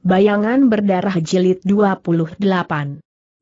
Bayangan berdarah jilid 28.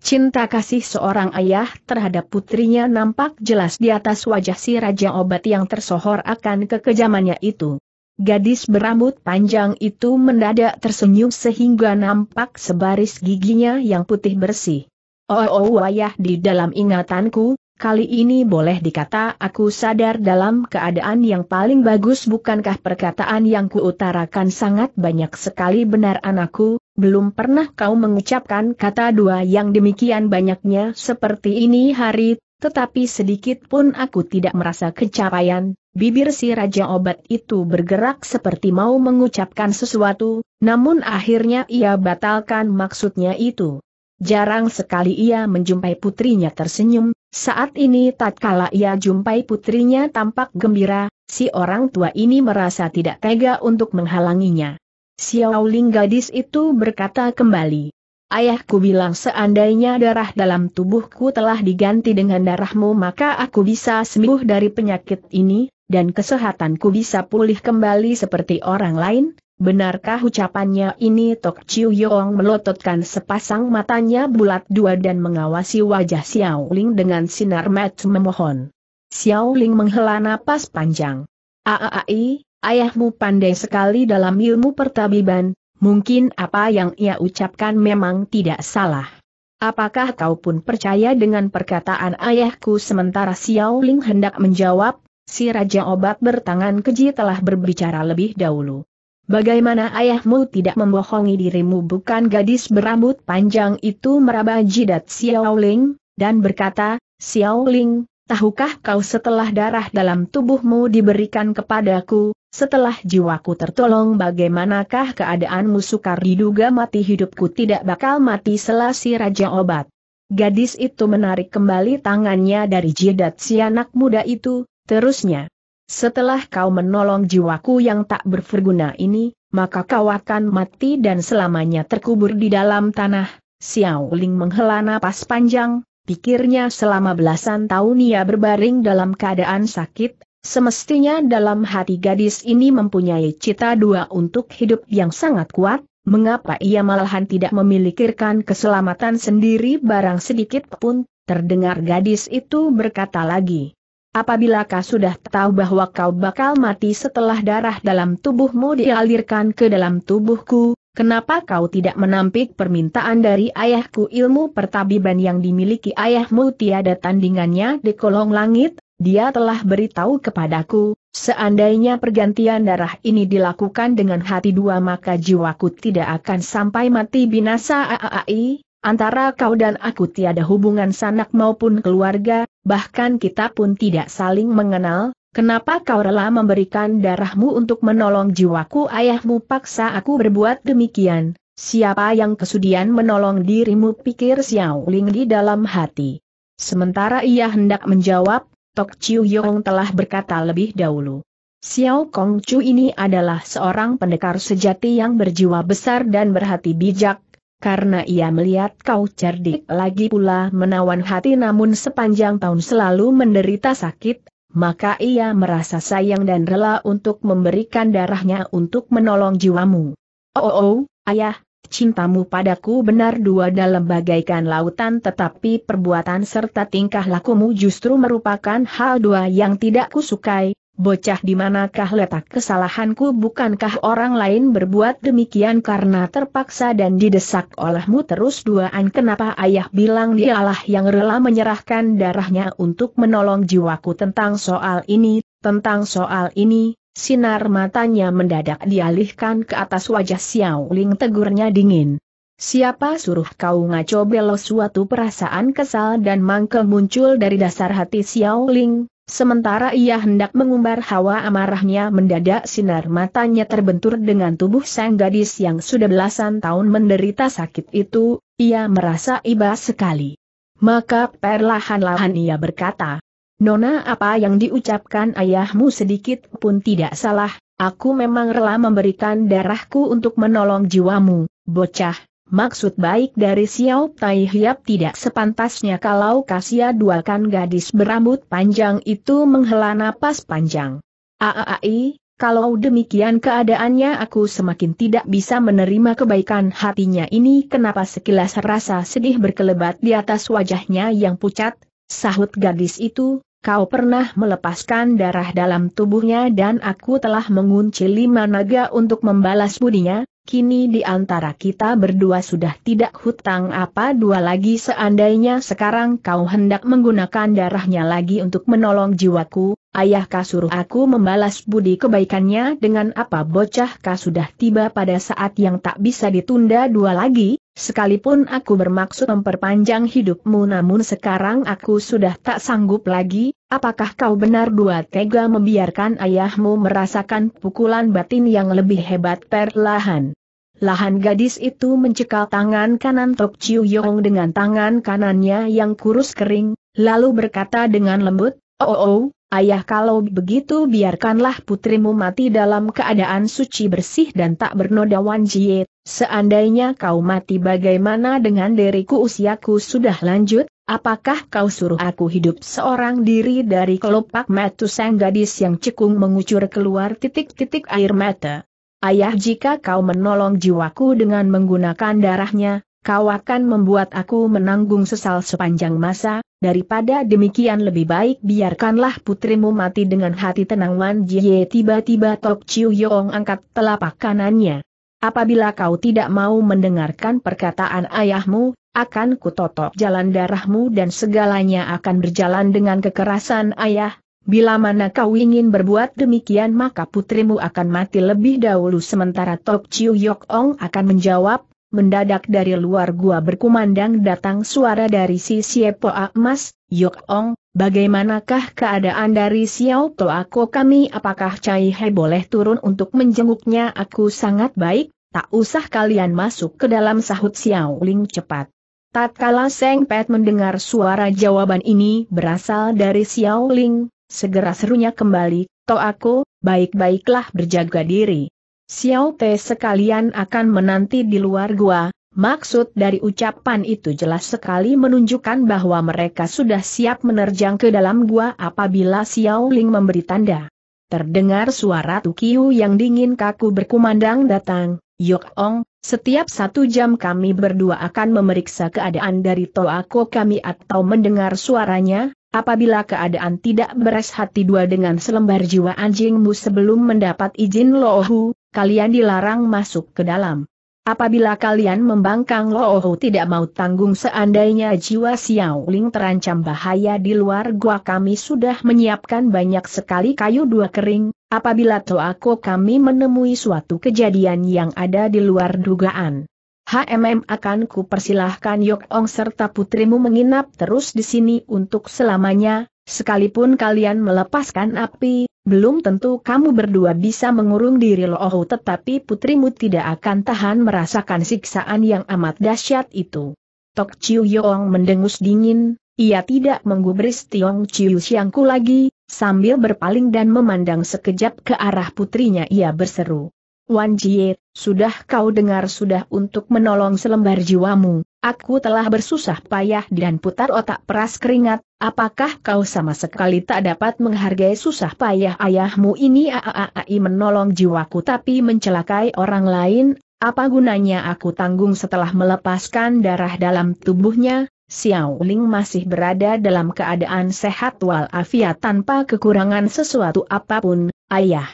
Cinta kasih seorang ayah terhadap putrinya nampak jelas di atas wajah si Raja Obat yang tersohor akan kekejamannya itu. Gadis berambut panjang itu mendadak tersenyum sehingga nampak sebaris giginya yang putih bersih. Oh, oh, oh ayah di dalam ingatanku, Kali ini boleh dikata aku sadar dalam keadaan yang paling bagus bukankah perkataan yang kuutarakan sangat banyak sekali benar anakku, belum pernah kau mengucapkan kata dua yang demikian banyaknya seperti ini hari, tetapi sedikit pun aku tidak merasa kecapaian, bibir si Raja Obat itu bergerak seperti mau mengucapkan sesuatu, namun akhirnya ia batalkan maksudnya itu. Jarang sekali ia menjumpai putrinya tersenyum, saat ini tatkala ia jumpai putrinya tampak gembira, si orang tua ini merasa tidak tega untuk menghalanginya. Xiaoling gadis itu berkata kembali. Ayahku bilang seandainya darah dalam tubuhku telah diganti dengan darahmu maka aku bisa sembuh dari penyakit ini, dan kesehatanku bisa pulih kembali seperti orang lain, Benarkah ucapannya ini Tok Chiu Yong melototkan sepasang matanya bulat dua dan mengawasi wajah Xiao Ling dengan sinar mata memohon. Xiao Ling menghela napas panjang. Aaai, ayahmu pandai sekali dalam ilmu pertabiban, mungkin apa yang ia ucapkan memang tidak salah. Apakah kau pun percaya dengan perkataan ayahku sementara Xiao Ling hendak menjawab, si Raja Obat bertangan keji telah berbicara lebih dahulu. Bagaimana ayahmu tidak membohongi dirimu bukan gadis berambut panjang itu meraba jidat Xiao Ling, dan berkata, Xiao Ling, tahukah kau setelah darah dalam tubuhmu diberikan kepadaku, setelah jiwaku tertolong bagaimanakah keadaanmu sukar diduga mati hidupku tidak bakal mati selasi raja obat. Gadis itu menarik kembali tangannya dari jidat si anak muda itu, terusnya. Setelah kau menolong jiwaku yang tak berguna ini, maka kau akan mati dan selamanya terkubur di dalam tanah. Xiao Ling menghela napas panjang, pikirnya selama belasan tahun ia berbaring dalam keadaan sakit, semestinya dalam hati gadis ini mempunyai cita dua untuk hidup yang sangat kuat, mengapa ia malahan tidak memikirkan keselamatan sendiri barang sedikit pun, terdengar gadis itu berkata lagi apabila kau sudah tahu bahwa kau bakal mati setelah darah dalam tubuhmu dialirkan ke dalam tubuhku, kenapa kau tidak menampik permintaan dari ayahku ilmu pertabiban yang dimiliki ayahmu tiada tandingannya di kolong langit, dia telah beritahu kepadaku, seandainya pergantian darah ini dilakukan dengan hati dua maka jiwaku tidak akan sampai mati binasa aai, Antara kau dan aku tiada hubungan sanak maupun keluarga, bahkan kita pun tidak saling mengenal, Kenapa kau rela memberikan darahmu untuk menolong jiwaku ayahmu paksa aku berbuat demikian? Siapa yang kesudian menolong dirimu pikir Xiao Ling di dalam hati. Sementara ia hendak menjawab, Tok Chiu Yong telah berkata lebih dahulu. Xiao Kong Chu ini adalah seorang pendekar sejati yang berjiwa besar dan berhati bijak, karena ia melihat kau cerdik lagi pula menawan hati namun sepanjang tahun selalu menderita sakit, maka ia merasa sayang dan rela untuk memberikan darahnya untuk menolong jiwamu. Oh, oh, oh ayah, cintamu padaku benar dua dalam bagaikan lautan tetapi perbuatan serta tingkah lakumu justru merupakan hal dua yang tidak kusukai, bocah di manakah letak kesalahanku bukankah orang lain berbuat demikian karena terpaksa dan didesak olehmu terus duaan kenapa ayah bilang dialah yang rela menyerahkan darahnya untuk menolong jiwaku tentang soal ini, tentang soal ini, sinar matanya mendadak dialihkan ke atas wajah Xiao Ling tegurnya dingin. Siapa suruh kau ngaco belo suatu perasaan kesal dan mangkel muncul dari dasar hati Xiao Ling, Sementara ia hendak mengumbar hawa amarahnya mendadak sinar matanya terbentur dengan tubuh sang gadis yang sudah belasan tahun menderita sakit itu, ia merasa iba sekali. Maka perlahan-lahan ia berkata, Nona apa yang diucapkan ayahmu sedikit pun tidak salah, aku memang rela memberikan darahku untuk menolong jiwamu, bocah, Maksud baik dari Xiao Tai Hiap tidak sepantasnya kalau Kasia duakan gadis berambut panjang itu menghela napas panjang. Aaai, kalau demikian keadaannya aku semakin tidak bisa menerima kebaikan hatinya ini kenapa sekilas rasa sedih berkelebat di atas wajahnya yang pucat, sahut gadis itu, kau pernah melepaskan darah dalam tubuhnya dan aku telah mengunci lima naga untuk membalas budinya, kini di antara kita berdua sudah tidak hutang apa dua lagi seandainya sekarang kau hendak menggunakan darahnya lagi untuk menolong jiwaku, ayahkah suruh aku membalas budi kebaikannya dengan apa bocahkah sudah tiba pada saat yang tak bisa ditunda dua lagi, sekalipun aku bermaksud memperpanjang hidupmu namun sekarang aku sudah tak sanggup lagi, apakah kau benar dua tega membiarkan ayahmu merasakan pukulan batin yang lebih hebat perlahan? Lahan gadis itu mencekal tangan kanan Tok Chiu Yong dengan tangan kanannya yang kurus kering, lalu berkata dengan lembut, Oh, oh, oh ayah kalau begitu biarkanlah putrimu mati dalam keadaan suci bersih dan tak bernoda wanjiet, seandainya kau mati bagaimana dengan diriku usiaku sudah lanjut, apakah kau suruh aku hidup seorang diri dari kelopak mata sang gadis yang cekung mengucur keluar titik-titik air mata. Ayah jika kau menolong jiwaku dengan menggunakan darahnya, kau akan membuat aku menanggung sesal sepanjang masa, daripada demikian lebih baik biarkanlah putrimu mati dengan hati tenang Wan Jie tiba-tiba Tok Chiu Yong angkat telapak kanannya. Apabila kau tidak mau mendengarkan perkataan ayahmu, akan kutotok jalan darahmu dan segalanya akan berjalan dengan kekerasan ayah, Bila mana kau ingin berbuat demikian maka putrimu akan mati lebih dahulu sementara Tok Chiu Yok Ong akan menjawab, mendadak dari luar gua berkumandang datang suara dari si Siepo Emas, Yok Ong, bagaimanakah keadaan dari Xiao Ako kami apakah Cai He boleh turun untuk menjenguknya aku sangat baik, tak usah kalian masuk ke dalam sahut Xiao Ling cepat. Tatkala Seng Pet mendengar suara jawaban ini berasal dari Xiao Ling, Segera serunya kembali, Toako, baik-baiklah berjaga diri. Xiao Te sekalian akan menanti di luar gua, maksud dari ucapan itu jelas sekali menunjukkan bahwa mereka sudah siap menerjang ke dalam gua apabila Xiao Ling memberi tanda. Terdengar suara Tukiu yang dingin kaku berkumandang datang, Yok Ong, setiap satu jam kami berdua akan memeriksa keadaan dari Toako kami atau mendengar suaranya, Apabila keadaan tidak beres hati dua dengan selembar jiwa anjingmu sebelum mendapat izin Loohu, kalian dilarang masuk ke dalam. Apabila kalian membangkang Loohu tidak mau tanggung seandainya jiwa Xiaoling terancam bahaya di luar gua kami sudah menyiapkan banyak sekali kayu dua kering, apabila Toako kami menemui suatu kejadian yang ada di luar dugaan. HMM akan kupersilahkan Yok Ong serta putrimu menginap terus di sini untuk selamanya, sekalipun kalian melepaskan api, belum tentu kamu berdua bisa mengurung diri Lohu tetapi putrimu tidak akan tahan merasakan siksaan yang amat dahsyat itu. Tok Chiu Yong mendengus dingin, ia tidak menggubris Tiong Chiu Siangku lagi, sambil berpaling dan memandang sekejap ke arah putrinya ia berseru. Wan Jie, sudah kau dengar sudah untuk menolong selembar jiwamu, aku telah bersusah payah dan putar otak peras keringat, apakah kau sama sekali tak dapat menghargai susah payah ayahmu ini aaai menolong jiwaku tapi mencelakai orang lain, apa gunanya aku tanggung setelah melepaskan darah dalam tubuhnya, Xiao Ling masih berada dalam keadaan sehat walafiat tanpa kekurangan sesuatu apapun, ayah.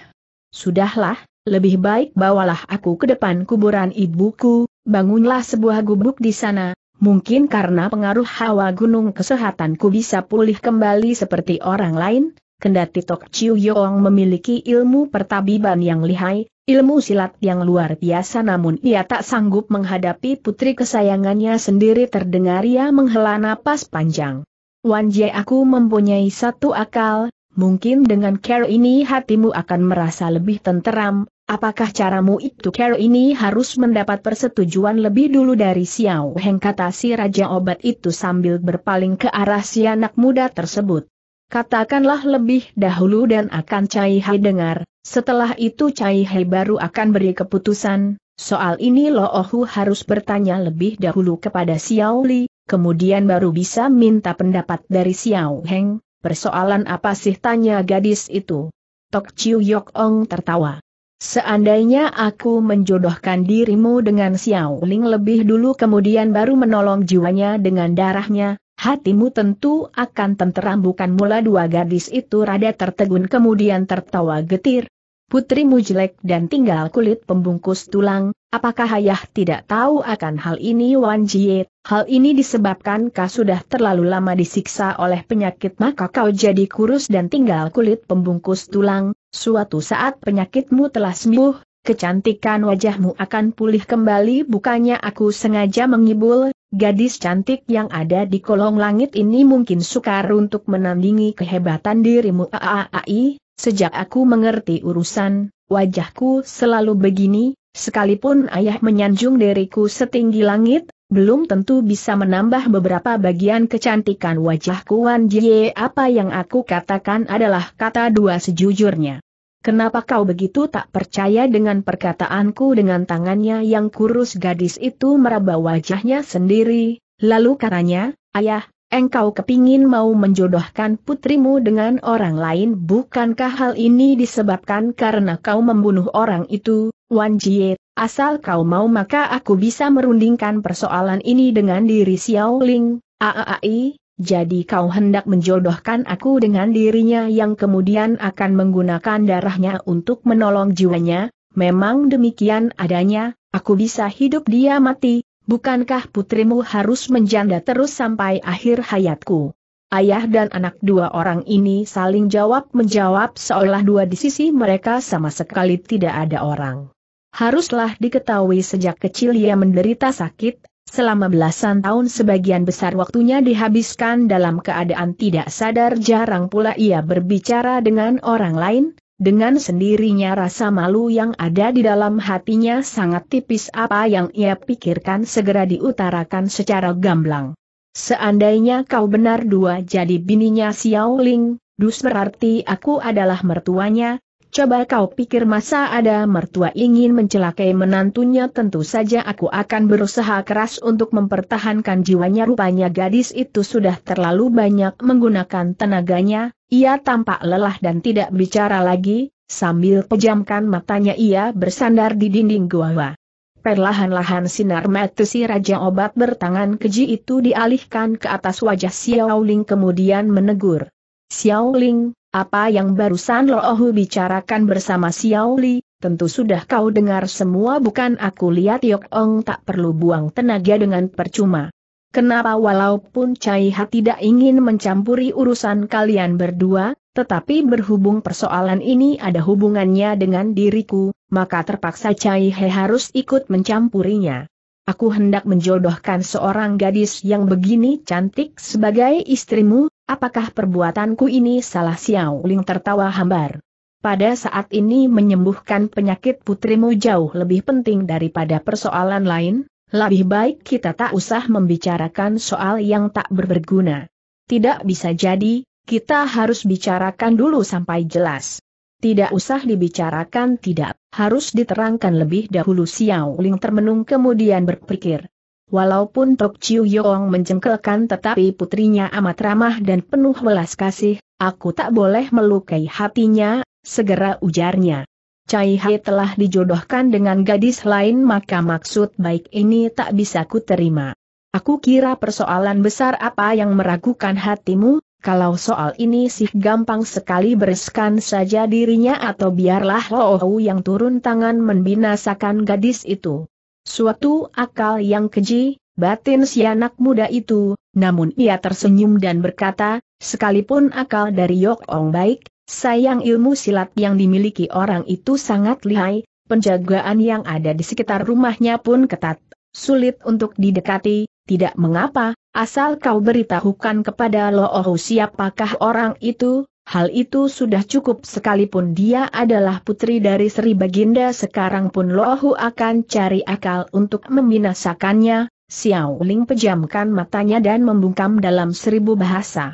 Sudahlah, lebih baik bawalah aku ke depan kuburan ibuku, bangunlah sebuah gubuk di sana, mungkin karena pengaruh hawa gunung kesehatanku bisa pulih kembali seperti orang lain, kendati Tok Chiu Yong memiliki ilmu pertabiban yang lihai, ilmu silat yang luar biasa namun ia tak sanggup menghadapi putri kesayangannya sendiri terdengar ia menghela napas panjang. Wan Jie aku mempunyai satu akal, mungkin dengan care ini hatimu akan merasa lebih tenteram, Apakah caramu itu Care ini harus mendapat persetujuan lebih dulu dari Xiao Heng kata si Raja Obat itu sambil berpaling ke arah si anak muda tersebut. Katakanlah lebih dahulu dan akan Cai Hai dengar, setelah itu Cai Hai baru akan beri keputusan, soal ini Lo Ohu harus bertanya lebih dahulu kepada Xiao Li, kemudian baru bisa minta pendapat dari Xiao Heng, persoalan apa sih tanya gadis itu. Tok Chiu Yok Ong tertawa. Seandainya aku menjodohkan dirimu dengan Xiao Ling lebih dulu kemudian baru menolong jiwanya dengan darahnya, hatimu tentu akan tenteram bukan mula dua gadis itu rada tertegun kemudian tertawa getir. Putrimu jelek dan tinggal kulit pembungkus tulang, apakah ayah tidak tahu akan hal ini Wan Jie? Hal ini disebabkan kau sudah terlalu lama disiksa oleh penyakit maka kau jadi kurus dan tinggal kulit pembungkus tulang, Suatu saat penyakitmu telah sembuh, kecantikan wajahmu akan pulih kembali bukannya aku sengaja mengibul, gadis cantik yang ada di kolong langit ini mungkin sukar untuk menandingi kehebatan dirimu aaai, sejak aku mengerti urusan, wajahku selalu begini, sekalipun ayah menyanjung diriku setinggi langit, belum tentu bisa menambah beberapa bagian kecantikan wajahku Wan Jie apa yang aku katakan adalah kata dua sejujurnya. Kenapa kau begitu tak percaya dengan perkataanku dengan tangannya yang kurus gadis itu meraba wajahnya sendiri, lalu katanya, ayah, engkau kepingin mau menjodohkan putrimu dengan orang lain bukankah hal ini disebabkan karena kau membunuh orang itu, Wan Jie, asal kau mau maka aku bisa merundingkan persoalan ini dengan diri Xiao Ling, aaai, jadi kau hendak menjodohkan aku dengan dirinya yang kemudian akan menggunakan darahnya untuk menolong jiwanya, memang demikian adanya, aku bisa hidup dia mati, bukankah putrimu harus menjanda terus sampai akhir hayatku? Ayah dan anak dua orang ini saling jawab-menjawab seolah dua di sisi mereka sama sekali tidak ada orang. Haruslah diketahui sejak kecil ia menderita sakit, Selama belasan tahun sebagian besar waktunya dihabiskan dalam keadaan tidak sadar jarang pula ia berbicara dengan orang lain, dengan sendirinya rasa malu yang ada di dalam hatinya sangat tipis apa yang ia pikirkan segera diutarakan secara gamblang. Seandainya kau benar dua jadi bininya Xiao Ling, dus berarti aku adalah mertuanya, Coba kau pikir masa ada mertua ingin mencelakai menantunya tentu saja aku akan berusaha keras untuk mempertahankan jiwanya rupanya gadis itu sudah terlalu banyak menggunakan tenaganya, ia tampak lelah dan tidak bicara lagi, sambil pejamkan matanya ia bersandar di dinding gua. Perlahan-lahan sinar mata si Raja Obat bertangan keji itu dialihkan ke atas wajah Xiao Ling kemudian menegur. Xiao Ling, apa yang barusan Lo Ohu bicarakan bersama Xiao Li, tentu sudah kau dengar semua bukan aku lihat Yok Ong tak perlu buang tenaga dengan percuma. Kenapa walaupun Cai Ha tidak ingin mencampuri urusan kalian berdua, tetapi berhubung persoalan ini ada hubungannya dengan diriku, maka terpaksa Cai He harus ikut mencampurinya. Aku hendak menjodohkan seorang gadis yang begini cantik sebagai istrimu, Apakah perbuatanku ini salah Xiao Ling tertawa hambar? Pada saat ini menyembuhkan penyakit putrimu jauh lebih penting daripada persoalan lain, lebih baik kita tak usah membicarakan soal yang tak berguna. Tidak bisa jadi, kita harus bicarakan dulu sampai jelas. Tidak usah dibicarakan tidak, harus diterangkan lebih dahulu Xiao Ling termenung kemudian berpikir. Walaupun Tok Chiu Yong menjengkelkan tetapi putrinya amat ramah dan penuh welas kasih, aku tak boleh melukai hatinya, segera ujarnya. Cai Hai telah dijodohkan dengan gadis lain maka maksud baik ini tak bisa ku terima. Aku kira persoalan besar apa yang meragukan hatimu, kalau soal ini sih gampang sekali bereskan saja dirinya atau biarlah Ho, -ho yang turun tangan membinasakan gadis itu. Suatu akal yang keji, batin si anak muda itu, namun ia tersenyum dan berkata, sekalipun akal dari Yok Ong baik, sayang ilmu silat yang dimiliki orang itu sangat lihai, penjagaan yang ada di sekitar rumahnya pun ketat, sulit untuk didekati, tidak mengapa, asal kau beritahukan kepada Lo Ohu siapakah orang itu, Hal itu sudah cukup sekalipun dia adalah putri dari Sri Baginda sekarang pun Lohu akan cari akal untuk membinasakannya, Xiao Ling pejamkan matanya dan membungkam dalam seribu bahasa.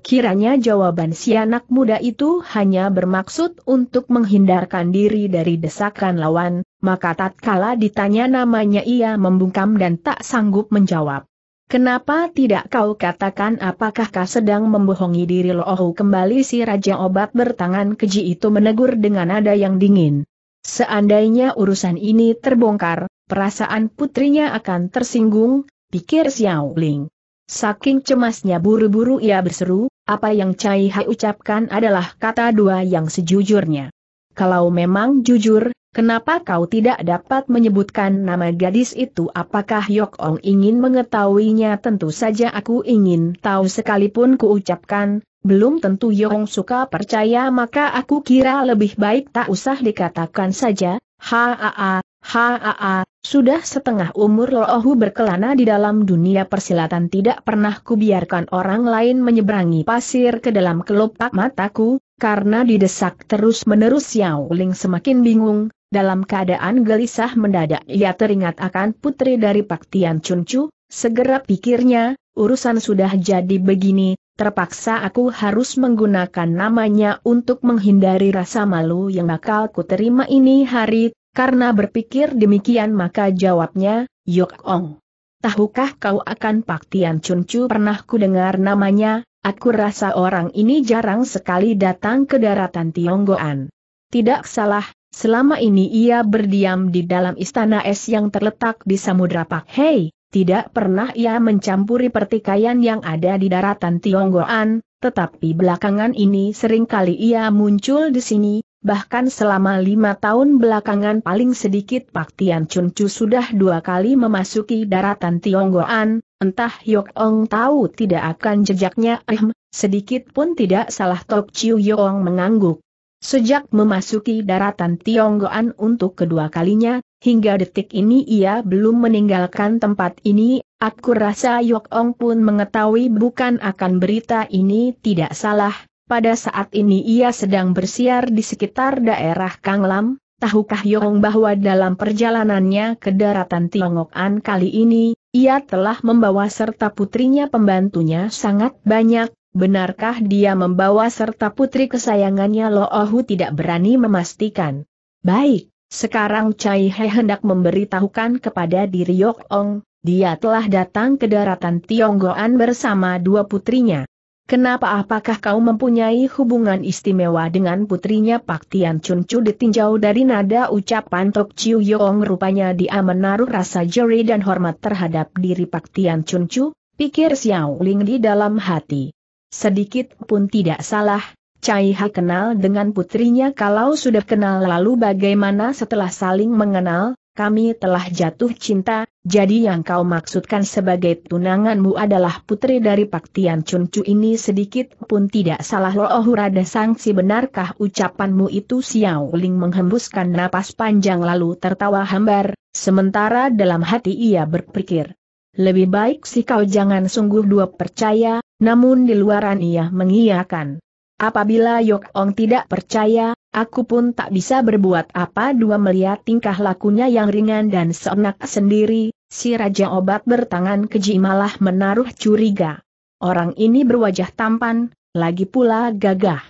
Kiranya jawaban si anak muda itu hanya bermaksud untuk menghindarkan diri dari desakan lawan, maka tatkala ditanya namanya ia membungkam dan tak sanggup menjawab. Kenapa tidak kau katakan apakah kau sedang membohongi diri lohu oh, kembali si Raja Obat bertangan keji itu menegur dengan nada yang dingin. Seandainya urusan ini terbongkar, perasaan putrinya akan tersinggung, pikir Xiao Ling. Saking cemasnya buru-buru ia berseru, apa yang Cai Hai ucapkan adalah kata dua yang sejujurnya. Kalau memang jujur, Kenapa kau tidak dapat menyebutkan nama gadis itu? Apakah Yok Ong ingin mengetahuinya? Tentu saja aku ingin tahu sekalipun kuucapkan, belum tentu Ong suka percaya maka aku kira lebih baik tak usah dikatakan saja, haa, haa, sudah setengah umur Loohu berkelana di dalam dunia persilatan tidak pernah kubiarkan orang lain menyeberangi pasir ke dalam kelopak mataku, karena didesak terus-menerus Yao Ling semakin bingung, dalam keadaan gelisah mendadak ia teringat akan putri dari Pak Tian Chuncu, segera pikirnya, urusan sudah jadi begini, terpaksa aku harus menggunakan namanya untuk menghindari rasa malu yang bakal terima ini hari, karena berpikir demikian maka jawabnya, Yok Ong. Tahukah kau akan Pak Tian Chuncu pernah ku dengar namanya, aku rasa orang ini jarang sekali datang ke daratan Tionggoan. Tidak salah, Selama ini ia berdiam di dalam istana es yang terletak di Samudra Pak Hei, tidak pernah ia mencampuri pertikaian yang ada di daratan Tionggoan, tetapi belakangan ini seringkali ia muncul di sini, bahkan selama lima tahun belakangan paling sedikit Pak Tian Chun Chu sudah dua kali memasuki daratan Tionggoan, entah Yok Ong tahu tidak akan jejaknya ehm, sedikit pun tidak salah Tok Chiu Yong mengangguk. Sejak memasuki daratan Tionggoan untuk kedua kalinya, hingga detik ini ia belum meninggalkan tempat ini, aku rasa Yok Ong pun mengetahui bukan akan berita ini tidak salah, pada saat ini ia sedang bersiar di sekitar daerah Kanglam, tahukah Ong bahwa dalam perjalanannya ke daratan Tionggoan kali ini, ia telah membawa serta putrinya pembantunya sangat banyak, benarkah dia membawa serta putri kesayangannya Lo Ohu tidak berani memastikan. Baik, sekarang Cai He hendak memberitahukan kepada diri Yok Ong, dia telah datang ke daratan Tionggoan bersama dua putrinya. Kenapa apakah kau mempunyai hubungan istimewa dengan putrinya Pak Tian Chun Chu ditinjau dari nada ucapan Tok Chiu Yong rupanya dia menaruh rasa jeri dan hormat terhadap diri Pak Tian Chun Chu, pikir Xiao Ling di dalam hati sedikit pun tidak salah, Cai Ha kenal dengan putrinya kalau sudah kenal lalu bagaimana setelah saling mengenal, kami telah jatuh cinta, jadi yang kau maksudkan sebagai tunanganmu adalah putri dari Pak Tian Chun Chu ini sedikit pun tidak salah loh ada sangsi benarkah ucapanmu itu Xiao Ling menghembuskan napas panjang lalu tertawa hambar, sementara dalam hati ia berpikir. Lebih baik sih kau jangan sungguh dua percaya, namun di luaran ia mengiyakan. Apabila Yok Ong tidak percaya, aku pun tak bisa berbuat apa dua melihat tingkah lakunya yang ringan dan seenak sendiri, si Raja Obat bertangan keji malah menaruh curiga. Orang ini berwajah tampan, lagi pula gagah.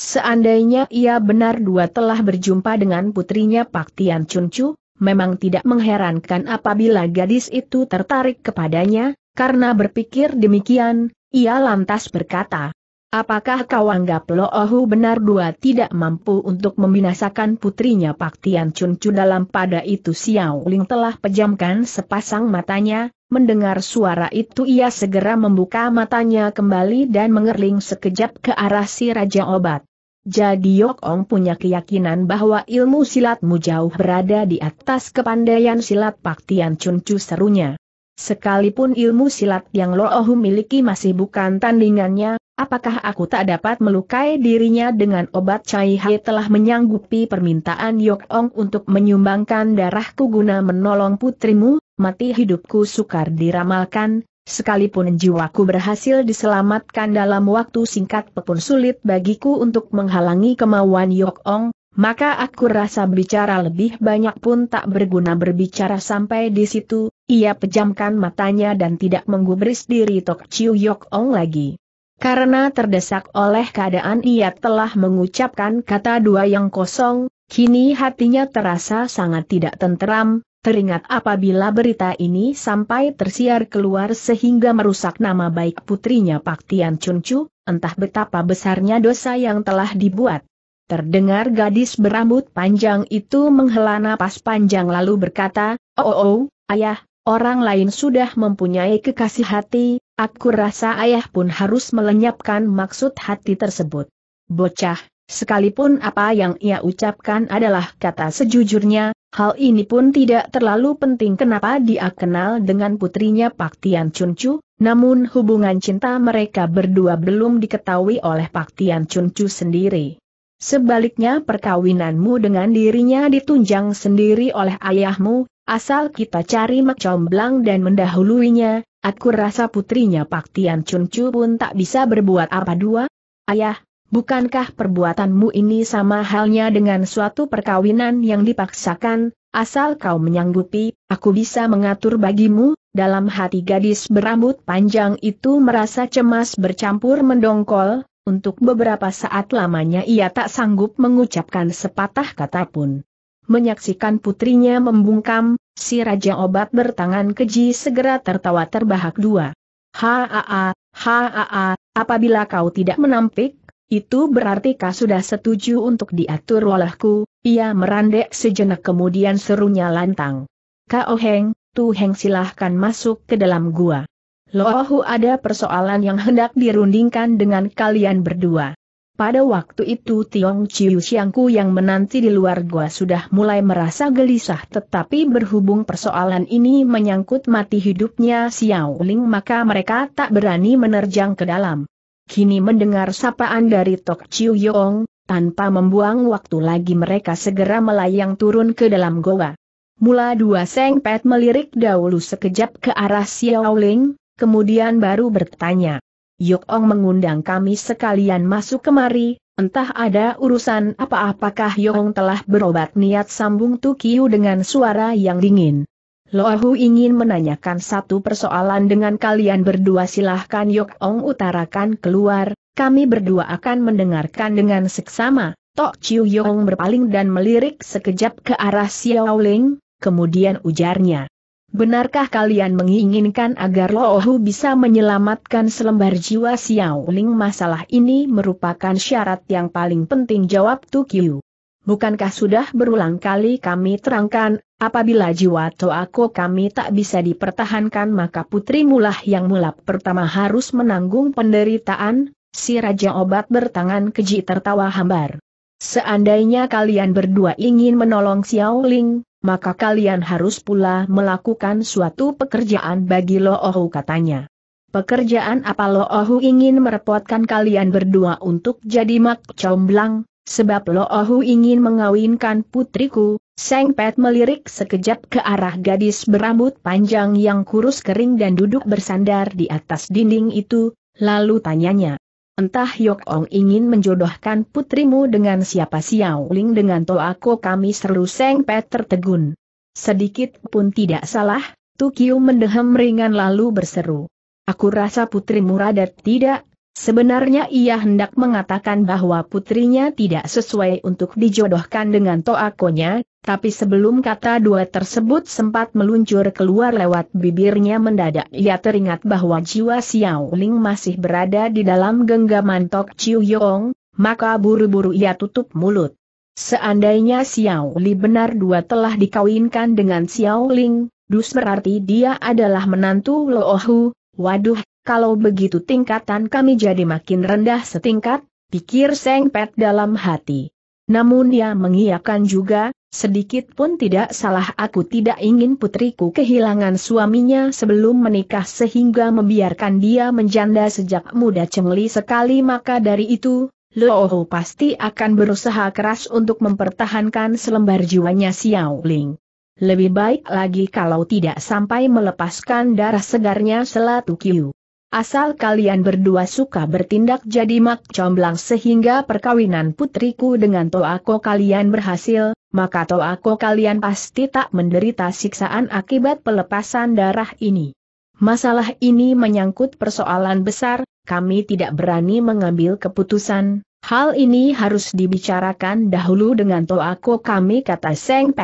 Seandainya ia benar dua telah berjumpa dengan putrinya Pak Tian Chun Chu, memang tidak mengherankan apabila gadis itu tertarik kepadanya, karena berpikir demikian, ia lantas berkata, Apakah kau anggap Lo benar dua tidak mampu untuk membinasakan putrinya Pak Tian Chun Chu dalam pada itu Xiao Ling telah pejamkan sepasang matanya, mendengar suara itu ia segera membuka matanya kembali dan mengerling sekejap ke arah si Raja Obat. Jadi Yok Ong punya keyakinan bahwa ilmu silatmu jauh berada di atas kepandaian silat Pak Tian Chun Chu serunya. Sekalipun ilmu silat yang Lo Loohu miliki masih bukan tandingannya, apakah aku tak dapat melukai dirinya dengan obat Chai Hai telah menyanggupi permintaan Yok Ong untuk menyumbangkan darahku guna menolong putrimu, mati hidupku sukar diramalkan, sekalipun jiwaku berhasil diselamatkan dalam waktu singkat pun sulit bagiku untuk menghalangi kemauan Yok Ong, maka aku rasa bicara lebih banyak pun tak berguna berbicara sampai di situ, ia pejamkan matanya dan tidak menggubris diri Tok Chiu Yok Ong lagi. Karena terdesak oleh keadaan ia telah mengucapkan kata dua yang kosong, kini hatinya terasa sangat tidak tenteram, teringat apabila berita ini sampai tersiar keluar sehingga merusak nama baik putrinya Pak Tian Chun Chu, entah betapa besarnya dosa yang telah dibuat. Terdengar gadis berambut panjang itu menghela napas panjang lalu berkata, Oh, oh, oh ayah, orang lain sudah mempunyai kekasih hati, aku rasa ayah pun harus melenyapkan maksud hati tersebut. Bocah, sekalipun apa yang ia ucapkan adalah kata sejujurnya, hal ini pun tidak terlalu penting kenapa dia kenal dengan putrinya Pak Tian Chun Chu, namun hubungan cinta mereka berdua belum diketahui oleh Pak Tian Chun Chu sendiri. Sebaliknya perkawinanmu dengan dirinya ditunjang sendiri oleh ayahmu, Asal kita cari Mek dan mendahuluinya, aku rasa putrinya Pak Tian Chun Chu pun tak bisa berbuat apa dua. Ayah, bukankah perbuatanmu ini sama halnya dengan suatu perkawinan yang dipaksakan, asal kau menyanggupi, aku bisa mengatur bagimu, dalam hati gadis berambut panjang itu merasa cemas bercampur mendongkol, untuk beberapa saat lamanya ia tak sanggup mengucapkan sepatah kata pun menyaksikan putrinya membungkam, si Raja Obat bertangan keji segera tertawa terbahak dua. Haa, haa, apabila kau tidak menampik, itu berarti kau sudah setuju untuk diatur olehku, ia merandek sejenak kemudian serunya lantang. Kau Heng, Tu Heng silahkan masuk ke dalam gua. Lohu ada persoalan yang hendak dirundingkan dengan kalian berdua. Pada waktu itu Tiong Chiu Xiangku yang menanti di luar gua sudah mulai merasa gelisah tetapi berhubung persoalan ini menyangkut mati hidupnya Xiao Ling maka mereka tak berani menerjang ke dalam. Kini mendengar sapaan dari Tok Chiu Yong, tanpa membuang waktu lagi mereka segera melayang turun ke dalam goa. Mula dua Seng sengpet melirik dahulu sekejap ke arah Xiao Ling, kemudian baru bertanya. Yuk Ong mengundang kami sekalian masuk kemari, entah ada urusan apa-apakah Yuk Ong telah berobat niat sambung Tukiu dengan suara yang dingin. Loahu ingin menanyakan satu persoalan dengan kalian berdua silahkan Yuk Ong utarakan keluar, kami berdua akan mendengarkan dengan seksama. Tok Chiu Yong berpaling dan melirik sekejap ke arah Xiao Ling, kemudian ujarnya, Benarkah kalian menginginkan agar Lohu bisa menyelamatkan selembar jiwa Xiao Ling? Masalah ini merupakan syarat yang paling penting jawab Tukyu. Bukankah sudah berulang kali kami terangkan, apabila jiwa Toako kami tak bisa dipertahankan maka putri mulah yang mulap pertama harus menanggung penderitaan? Si Raja Obat bertangan keji tertawa hambar. Seandainya kalian berdua ingin menolong Xiao Ling, maka kalian harus pula melakukan suatu pekerjaan bagi Lo Loohu katanya. Pekerjaan apa Lo Loohu ingin merepotkan kalian berdua untuk jadi mak comblang, sebab Lo Loohu ingin mengawinkan putriku, Seng Pet melirik sekejap ke arah gadis berambut panjang yang kurus kering dan duduk bersandar di atas dinding itu, lalu tanyanya. Entah Yok Ong ingin menjodohkan putrimu dengan siapa Xiao Ling dengan Toako kami seru Seng Pet tertegun. Sedikit pun tidak salah, Tukiu mendehem ringan lalu berseru. Aku rasa putrimu radat tidak Sebenarnya ia hendak mengatakan bahwa putrinya tidak sesuai untuk dijodohkan dengan toakonya, tapi sebelum kata dua tersebut sempat meluncur keluar lewat bibirnya mendadak ia teringat bahwa jiwa Xiao Ling masih berada di dalam genggaman Tok Chiu Yong, maka buru-buru ia tutup mulut. Seandainya Xiao Li benar dua telah dikawinkan dengan Xiao Ling, dus berarti dia adalah menantu Loohu, waduh, kalau begitu tingkatan kami jadi makin rendah setingkat, pikir Seng Pet dalam hati. Namun dia mengiyakan juga, sedikit pun tidak salah aku tidak ingin putriku kehilangan suaminya sebelum menikah sehingga membiarkan dia menjanda sejak muda cengli sekali maka dari itu, Luohu pasti akan berusaha keras untuk mempertahankan selembar jiwanya Xiao Ling. Lebih baik lagi kalau tidak sampai melepaskan darah segarnya Selatu Kiu. Asal kalian berdua suka bertindak jadi mak comblang sehingga perkawinan putriku dengan Toako kalian berhasil, maka Toako kalian pasti tak menderita siksaan akibat pelepasan darah ini. Masalah ini menyangkut persoalan besar, kami tidak berani mengambil keputusan, hal ini harus dibicarakan dahulu dengan Toako kami kata Seng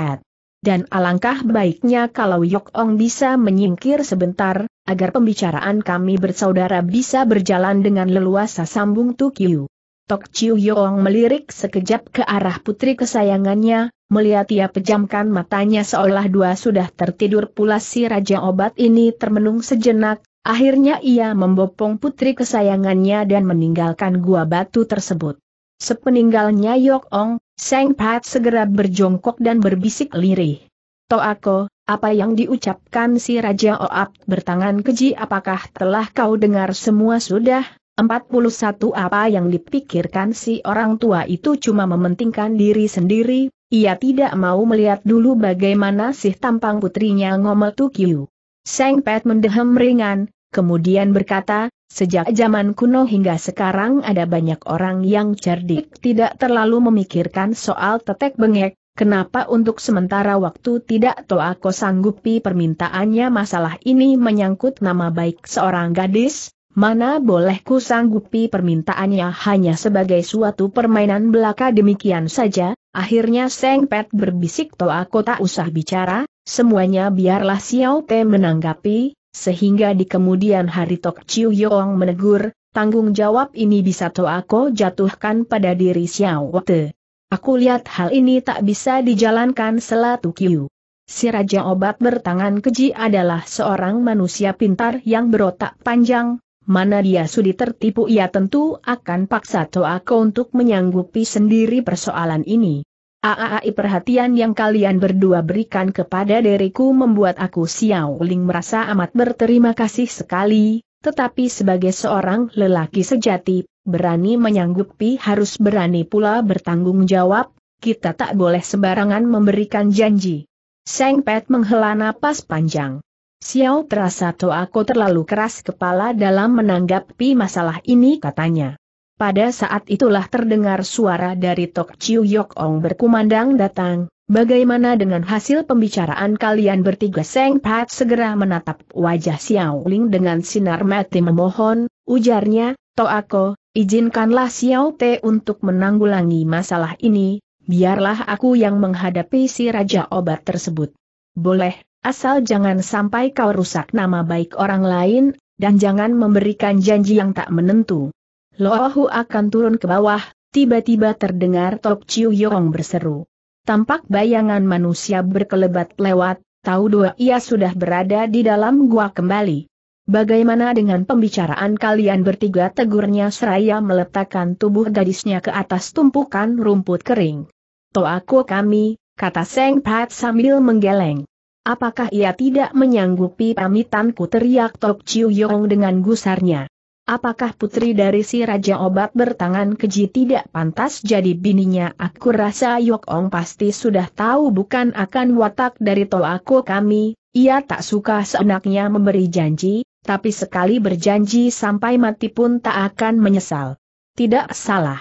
dan alangkah baiknya kalau Yok Ong bisa menyingkir sebentar, agar pembicaraan kami bersaudara bisa berjalan dengan leluasa sambung Tukyu. Tok Chiu Yong melirik sekejap ke arah putri kesayangannya, melihat ia pejamkan matanya seolah dua sudah tertidur pula si Raja Obat ini termenung sejenak, akhirnya ia membopong putri kesayangannya dan meninggalkan gua batu tersebut. Sepeninggalnya Yok Ong, Seng Pat segera berjongkok dan berbisik lirih. Toako, apa yang diucapkan si Raja Oap bertangan keji apakah telah kau dengar semua sudah? 41 Apa yang dipikirkan si orang tua itu cuma mementingkan diri sendiri, ia tidak mau melihat dulu bagaimana sih tampang putrinya Ngomel Tukyu. Seng Pat mendehem ringan, kemudian berkata, Sejak zaman kuno hingga sekarang ada banyak orang yang cerdik tidak terlalu memikirkan soal tetek bengek, kenapa untuk sementara waktu tidak toh aku sanggupi permintaannya masalah ini menyangkut nama baik seorang gadis, mana boleh ku sanggupi permintaannya hanya sebagai suatu permainan belaka demikian saja, akhirnya Seng Pet berbisik toh aku tak usah bicara, semuanya biarlah Xiao Te menanggapi, sehingga di kemudian hari Tok Chiu Yong menegur, tanggung jawab ini bisa to aku jatuhkan pada diri Xiao Te. Aku lihat hal ini tak bisa dijalankan selatu Kiu. Si Raja Obat bertangan keji adalah seorang manusia pintar yang berotak panjang, mana dia sudi tertipu ia tentu akan paksa aku untuk menyanggupi sendiri persoalan ini. Aai perhatian yang kalian berdua berikan kepada diriku membuat aku Xiao Ling merasa amat berterima kasih sekali, tetapi sebagai seorang lelaki sejati, berani menyanggupi harus berani pula bertanggung jawab, kita tak boleh sembarangan memberikan janji. Seng Pet menghela napas panjang. Xiao terasa to aku terlalu keras kepala dalam menanggapi masalah ini katanya. Pada saat itulah terdengar suara dari Tok Chiu Yok Ong berkumandang datang, bagaimana dengan hasil pembicaraan kalian bertiga Seng Pat segera menatap wajah Xiao Ling dengan sinar mati memohon, ujarnya, Toako, izinkanlah Xiao Te untuk menanggulangi masalah ini, biarlah aku yang menghadapi si Raja Obat tersebut. Boleh, asal jangan sampai kau rusak nama baik orang lain, dan jangan memberikan janji yang tak menentu. Lohu akan turun ke bawah, tiba-tiba terdengar Tok Chiu Yong berseru. Tampak bayangan manusia berkelebat lewat, tahu dua ia sudah berada di dalam gua kembali. Bagaimana dengan pembicaraan kalian bertiga tegurnya seraya meletakkan tubuh gadisnya ke atas tumpukan rumput kering. aku kami, kata Seng Pat sambil menggeleng. Apakah ia tidak menyanggupi pamitanku teriak Tok Chiu Yong dengan gusarnya. Apakah putri dari si Raja Obat bertangan keji tidak pantas jadi bininya? Aku rasa Yok Ong pasti sudah tahu bukan akan watak dari aku kami, ia tak suka seenaknya memberi janji, tapi sekali berjanji sampai mati pun tak akan menyesal. Tidak salah.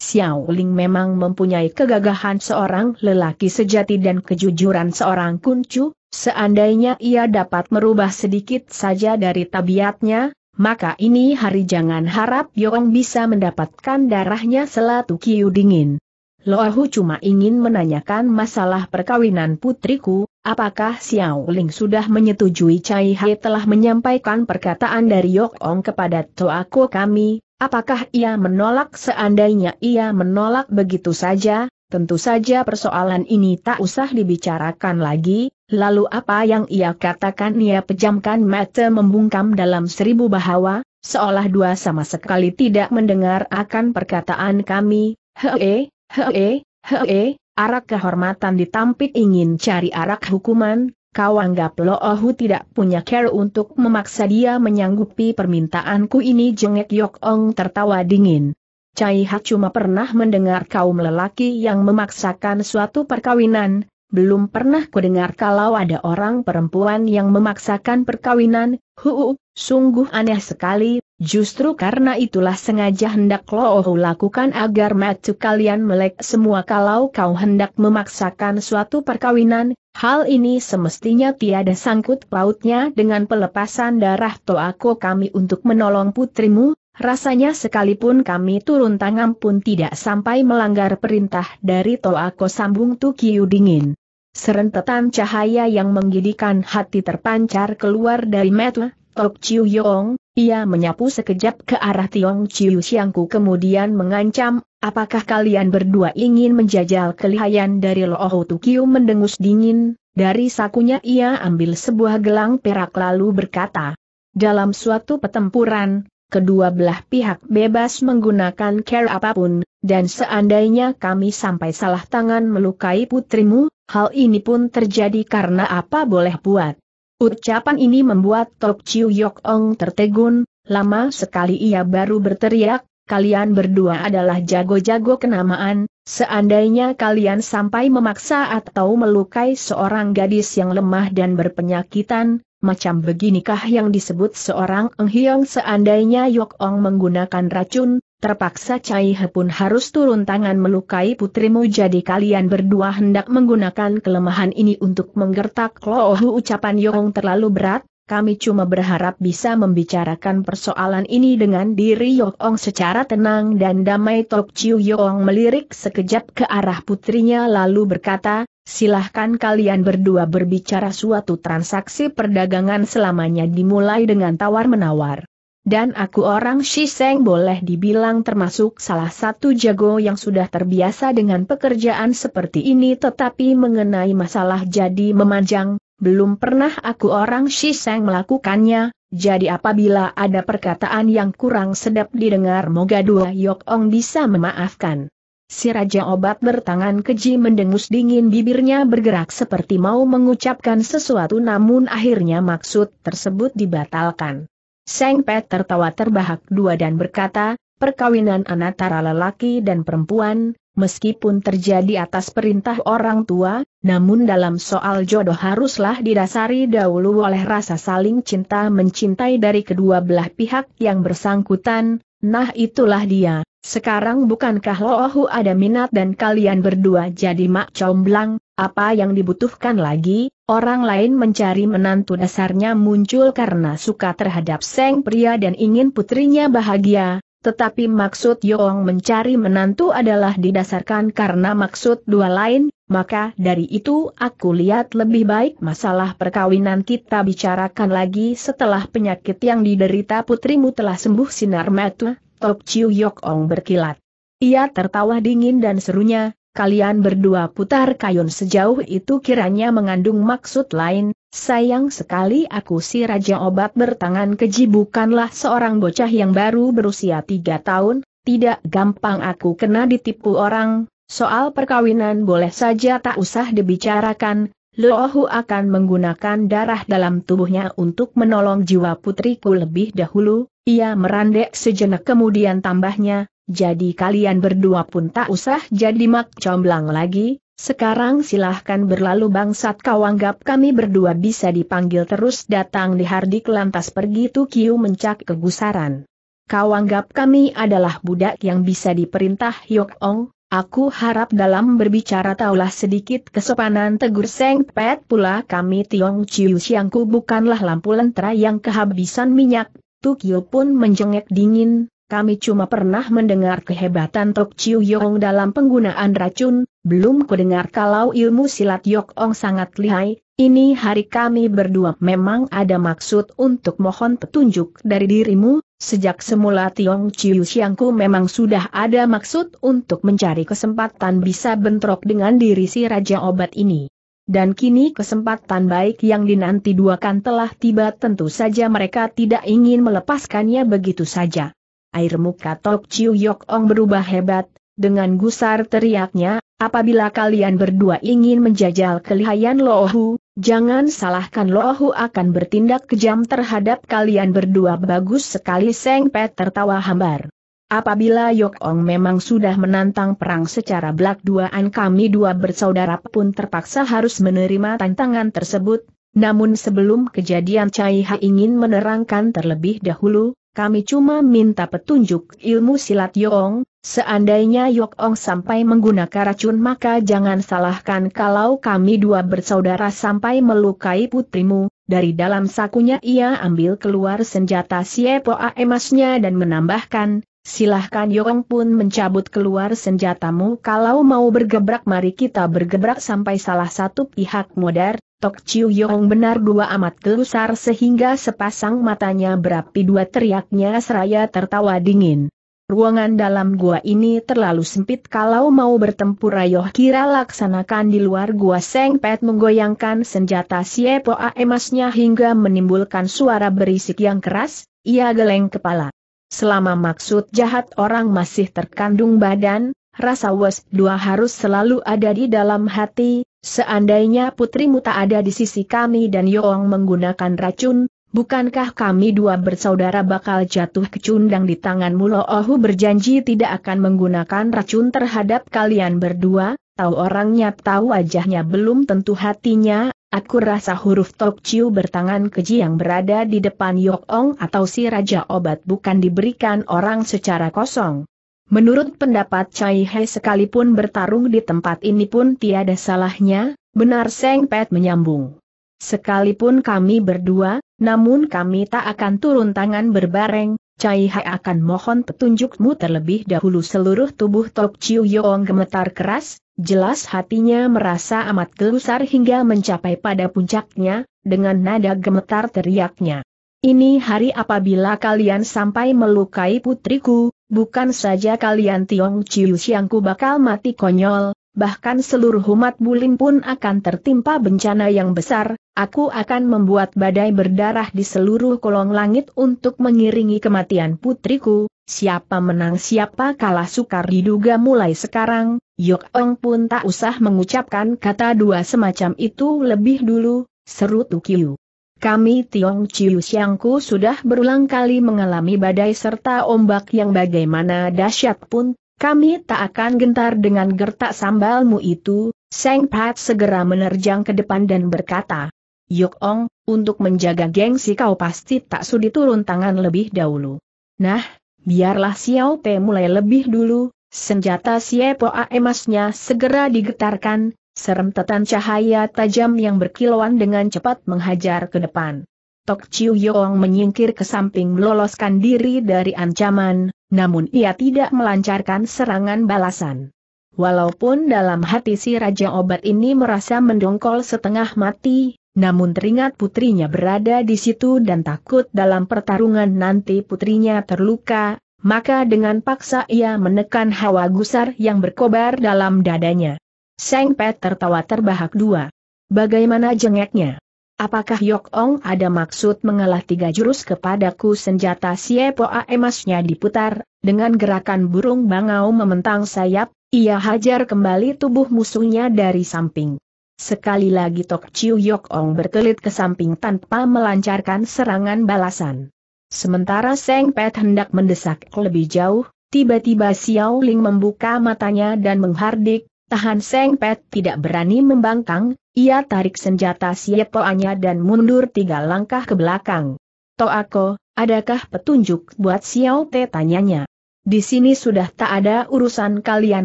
Xiao Ling memang mempunyai kegagahan seorang lelaki sejati dan kejujuran seorang kuncu, seandainya ia dapat merubah sedikit saja dari tabiatnya, maka ini hari jangan harap Yong bisa mendapatkan darahnya selatu kiu dingin. Loahu cuma ingin menanyakan masalah perkawinan putriku, apakah Xiao Ling sudah menyetujui Cai Hai telah menyampaikan perkataan dari Yok Ong kepada Toako kami, apakah ia menolak seandainya ia menolak begitu saja, Tentu saja persoalan ini tak usah dibicarakan lagi, lalu apa yang ia katakan ia pejamkan mata membungkam dalam seribu bahawa, seolah dua sama sekali tidak mendengar akan perkataan kami, hee, hee, hee, arak kehormatan ditampik ingin cari arak hukuman, kau anggap lo Loohu tidak punya care untuk memaksa dia menyanggupi permintaanku ini jengek Yok Ong tertawa dingin. Cai Hak cuma pernah mendengar kaum lelaki yang memaksakan suatu perkawinan, belum pernah kudengar kalau ada orang perempuan yang memaksakan perkawinan, huu, sungguh aneh sekali, justru karena itulah sengaja hendak lohu lakukan agar matu kalian melek semua kalau kau hendak memaksakan suatu perkawinan, hal ini semestinya tiada sangkut pautnya dengan pelepasan darah toako kami untuk menolong putrimu, Rasanya sekalipun kami turun tangan pun tidak sampai melanggar perintah dari Toako Sambung Tukiu Dingin. Serentetan cahaya yang menggidikan hati terpancar keluar dari metu, Tok Chiu Yong, ia menyapu sekejap ke arah Tiong Chiu Siangku kemudian mengancam, apakah kalian berdua ingin menjajal kelihayan dari Loho Tukiu mendengus dingin, dari sakunya ia ambil sebuah gelang perak lalu berkata, dalam suatu pertempuran, kedua belah pihak bebas menggunakan care apapun, dan seandainya kami sampai salah tangan melukai putrimu, hal ini pun terjadi karena apa boleh buat. Ucapan ini membuat Tok Chiu Yok Ong tertegun, lama sekali ia baru berteriak, kalian berdua adalah jago-jago kenamaan, seandainya kalian sampai memaksa atau melukai seorang gadis yang lemah dan berpenyakitan, macam beginikah yang disebut seorang Eng Hiong seandainya Yok Ong menggunakan racun, terpaksa Cai He pun harus turun tangan melukai putrimu jadi kalian berdua hendak menggunakan kelemahan ini untuk menggertak Lohu ucapan yok ong terlalu berat, kami cuma berharap bisa membicarakan persoalan ini dengan diri Yok Ong secara tenang dan damai Tok Chiu yok ong melirik sekejap ke arah putrinya lalu berkata, Silahkan kalian berdua berbicara suatu transaksi perdagangan selamanya dimulai dengan tawar-menawar. Dan aku orang Shiseng boleh dibilang termasuk salah satu jago yang sudah terbiasa dengan pekerjaan seperti ini tetapi mengenai masalah jadi memanjang, belum pernah aku orang Shiseng melakukannya, jadi apabila ada perkataan yang kurang sedap didengar moga dua Yok Ong bisa memaafkan. Si Raja Obat bertangan keji mendengus dingin bibirnya bergerak seperti mau mengucapkan sesuatu namun akhirnya maksud tersebut dibatalkan. Seng Pet tertawa terbahak dua dan berkata, perkawinan antara lelaki dan perempuan, meskipun terjadi atas perintah orang tua, namun dalam soal jodoh haruslah didasari dahulu oleh rasa saling cinta mencintai dari kedua belah pihak yang bersangkutan, nah itulah dia. Sekarang bukankah Lohu ada minat dan kalian berdua jadi mak comblang, apa yang dibutuhkan lagi, orang lain mencari menantu dasarnya muncul karena suka terhadap Seng pria dan ingin putrinya bahagia, tetapi maksud Yoong mencari menantu adalah didasarkan karena maksud dua lain, maka dari itu aku lihat lebih baik masalah perkawinan kita bicarakan lagi setelah penyakit yang diderita putrimu telah sembuh sinar mata, Tok Chiu Yok Ong berkilat. Ia tertawa dingin dan serunya, kalian berdua putar kayun sejauh itu kiranya mengandung maksud lain, sayang sekali aku si Raja Obat bertangan keji bukanlah seorang bocah yang baru berusia tiga tahun, tidak gampang aku kena ditipu orang, soal perkawinan boleh saja tak usah dibicarakan, Lohu akan menggunakan darah dalam tubuhnya untuk menolong jiwa putriku lebih dahulu, ia merandek sejenak kemudian tambahnya, jadi kalian berdua pun tak usah jadi mak comblang lagi, sekarang silahkan berlalu bangsat kau anggap kami berdua bisa dipanggil terus datang di hardik lantas pergi Tukiu mencak kegusaran. Kau anggap kami adalah budak yang bisa diperintah Yok Ong, aku harap dalam berbicara taulah sedikit kesopanan tegur Seng Pet pula kami Tiong Chiu Siangku bukanlah lampu lentera yang kehabisan minyak Tukio pun menjengek dingin, kami cuma pernah mendengar kehebatan Tok Chiu Yong dalam penggunaan racun, belum kudengar kalau ilmu silat Yok Ong sangat lihai, ini hari kami berdua memang ada maksud untuk mohon petunjuk dari dirimu, sejak semula Tiong Chiu Siangku memang sudah ada maksud untuk mencari kesempatan bisa bentrok dengan diri si Raja Obat ini. Dan kini kesempatan baik yang dinanti dua kan telah tiba tentu saja mereka tidak ingin melepaskannya begitu saja. Air muka Tok Chiu Yok Ong berubah hebat, dengan gusar teriaknya, apabila kalian berdua ingin menjajal kelihayan Lohu, jangan salahkan Lohu akan bertindak kejam terhadap kalian berdua bagus sekali Seng Pet tertawa hambar. Apabila Yok Ong memang sudah menantang perang secara belak duaan kami dua bersaudara pun terpaksa harus menerima tantangan tersebut, namun sebelum kejadian Chai Ha ingin menerangkan terlebih dahulu, kami cuma minta petunjuk ilmu silat Yong, seandainya Yok Ong sampai menggunakan racun maka jangan salahkan kalau kami dua bersaudara sampai melukai putrimu, dari dalam sakunya ia ambil keluar senjata Siepoa emasnya dan menambahkan, Silahkan Yong pun mencabut keluar senjatamu kalau mau bergebrak mari kita bergebrak sampai salah satu pihak modar, Tok Chiu Yong benar dua amat gelusar sehingga sepasang matanya berapi dua teriaknya seraya tertawa dingin. Ruangan dalam gua ini terlalu sempit kalau mau bertempur ayoh kira laksanakan di luar gua Seng Pet menggoyangkan senjata Siepo emasnya hingga menimbulkan suara berisik yang keras, ia geleng kepala. Selama maksud jahat orang masih terkandung badan, rasa was dua harus selalu ada di dalam hati, seandainya putrimu tak ada di sisi kami dan Yoong menggunakan racun, bukankah kami dua bersaudara bakal jatuh kecundang di tanganmu Loohu berjanji tidak akan menggunakan racun terhadap kalian berdua, tahu orangnya tahu wajahnya belum tentu hatinya, Aku rasa huruf Tok Chiu bertangan keji yang berada di depan Yok Ong atau si Raja Obat bukan diberikan orang secara kosong. Menurut pendapat Chai He sekalipun bertarung di tempat ini pun tiada salahnya, benar Seng Pet menyambung. Sekalipun kami berdua, namun kami tak akan turun tangan berbareng, Cai Hai akan mohon petunjukmu terlebih dahulu seluruh tubuh Tok Chiu Yong gemetar keras, jelas hatinya merasa amat gelusar hingga mencapai pada puncaknya, dengan nada gemetar teriaknya. Ini hari apabila kalian sampai melukai putriku, bukan saja kalian Tiong Chiu Siangku bakal mati konyol, bahkan seluruh umat bulim pun akan tertimpa bencana yang besar, aku akan membuat badai berdarah di seluruh kolong langit untuk mengiringi kematian putriku, siapa menang siapa kalah sukar diduga mulai sekarang, Yok Ong pun tak usah mengucapkan kata dua semacam itu lebih dulu, seru Tukiu. Kami Tiong Chiu Siangku sudah berulang kali mengalami badai serta ombak yang bagaimana dahsyat pun kami tak akan gentar dengan gertak sambalmu itu, Seng Pat segera menerjang ke depan dan berkata, Yuk, Ong, untuk menjaga gengsi kau pasti tak sudi turun tangan lebih dahulu. Nah, biarlah Xiao Pe mulai lebih dulu, senjata Siepo emasnya segera digetarkan, Serem serentetan cahaya tajam yang berkilauan dengan cepat menghajar ke depan. Tok Chiu Yong menyingkir ke samping meloloskan diri dari ancaman, namun ia tidak melancarkan serangan balasan. Walaupun dalam hati si Raja Obat ini merasa mendongkol setengah mati, namun teringat putrinya berada di situ dan takut dalam pertarungan nanti putrinya terluka, maka dengan paksa ia menekan hawa gusar yang berkobar dalam dadanya. Seng Pet tertawa terbahak dua. Bagaimana jengeknya? Apakah Yok Ong ada maksud mengalah tiga jurus kepadaku senjata Siepo emasnya diputar, dengan gerakan burung bangau mementang sayap, ia hajar kembali tubuh musuhnya dari samping. Sekali lagi Tok Chiu Yok Ong berkelit ke samping tanpa melancarkan serangan balasan. Sementara Seng Pet hendak mendesak lebih jauh, tiba-tiba Xiao Ling membuka matanya dan menghardik, Tahan Seng Pet tidak berani membangkang, ia tarik senjata siepoanya dan mundur tiga langkah ke belakang. Toako, adakah petunjuk buat Xiao Te tanyanya? Di sini sudah tak ada urusan kalian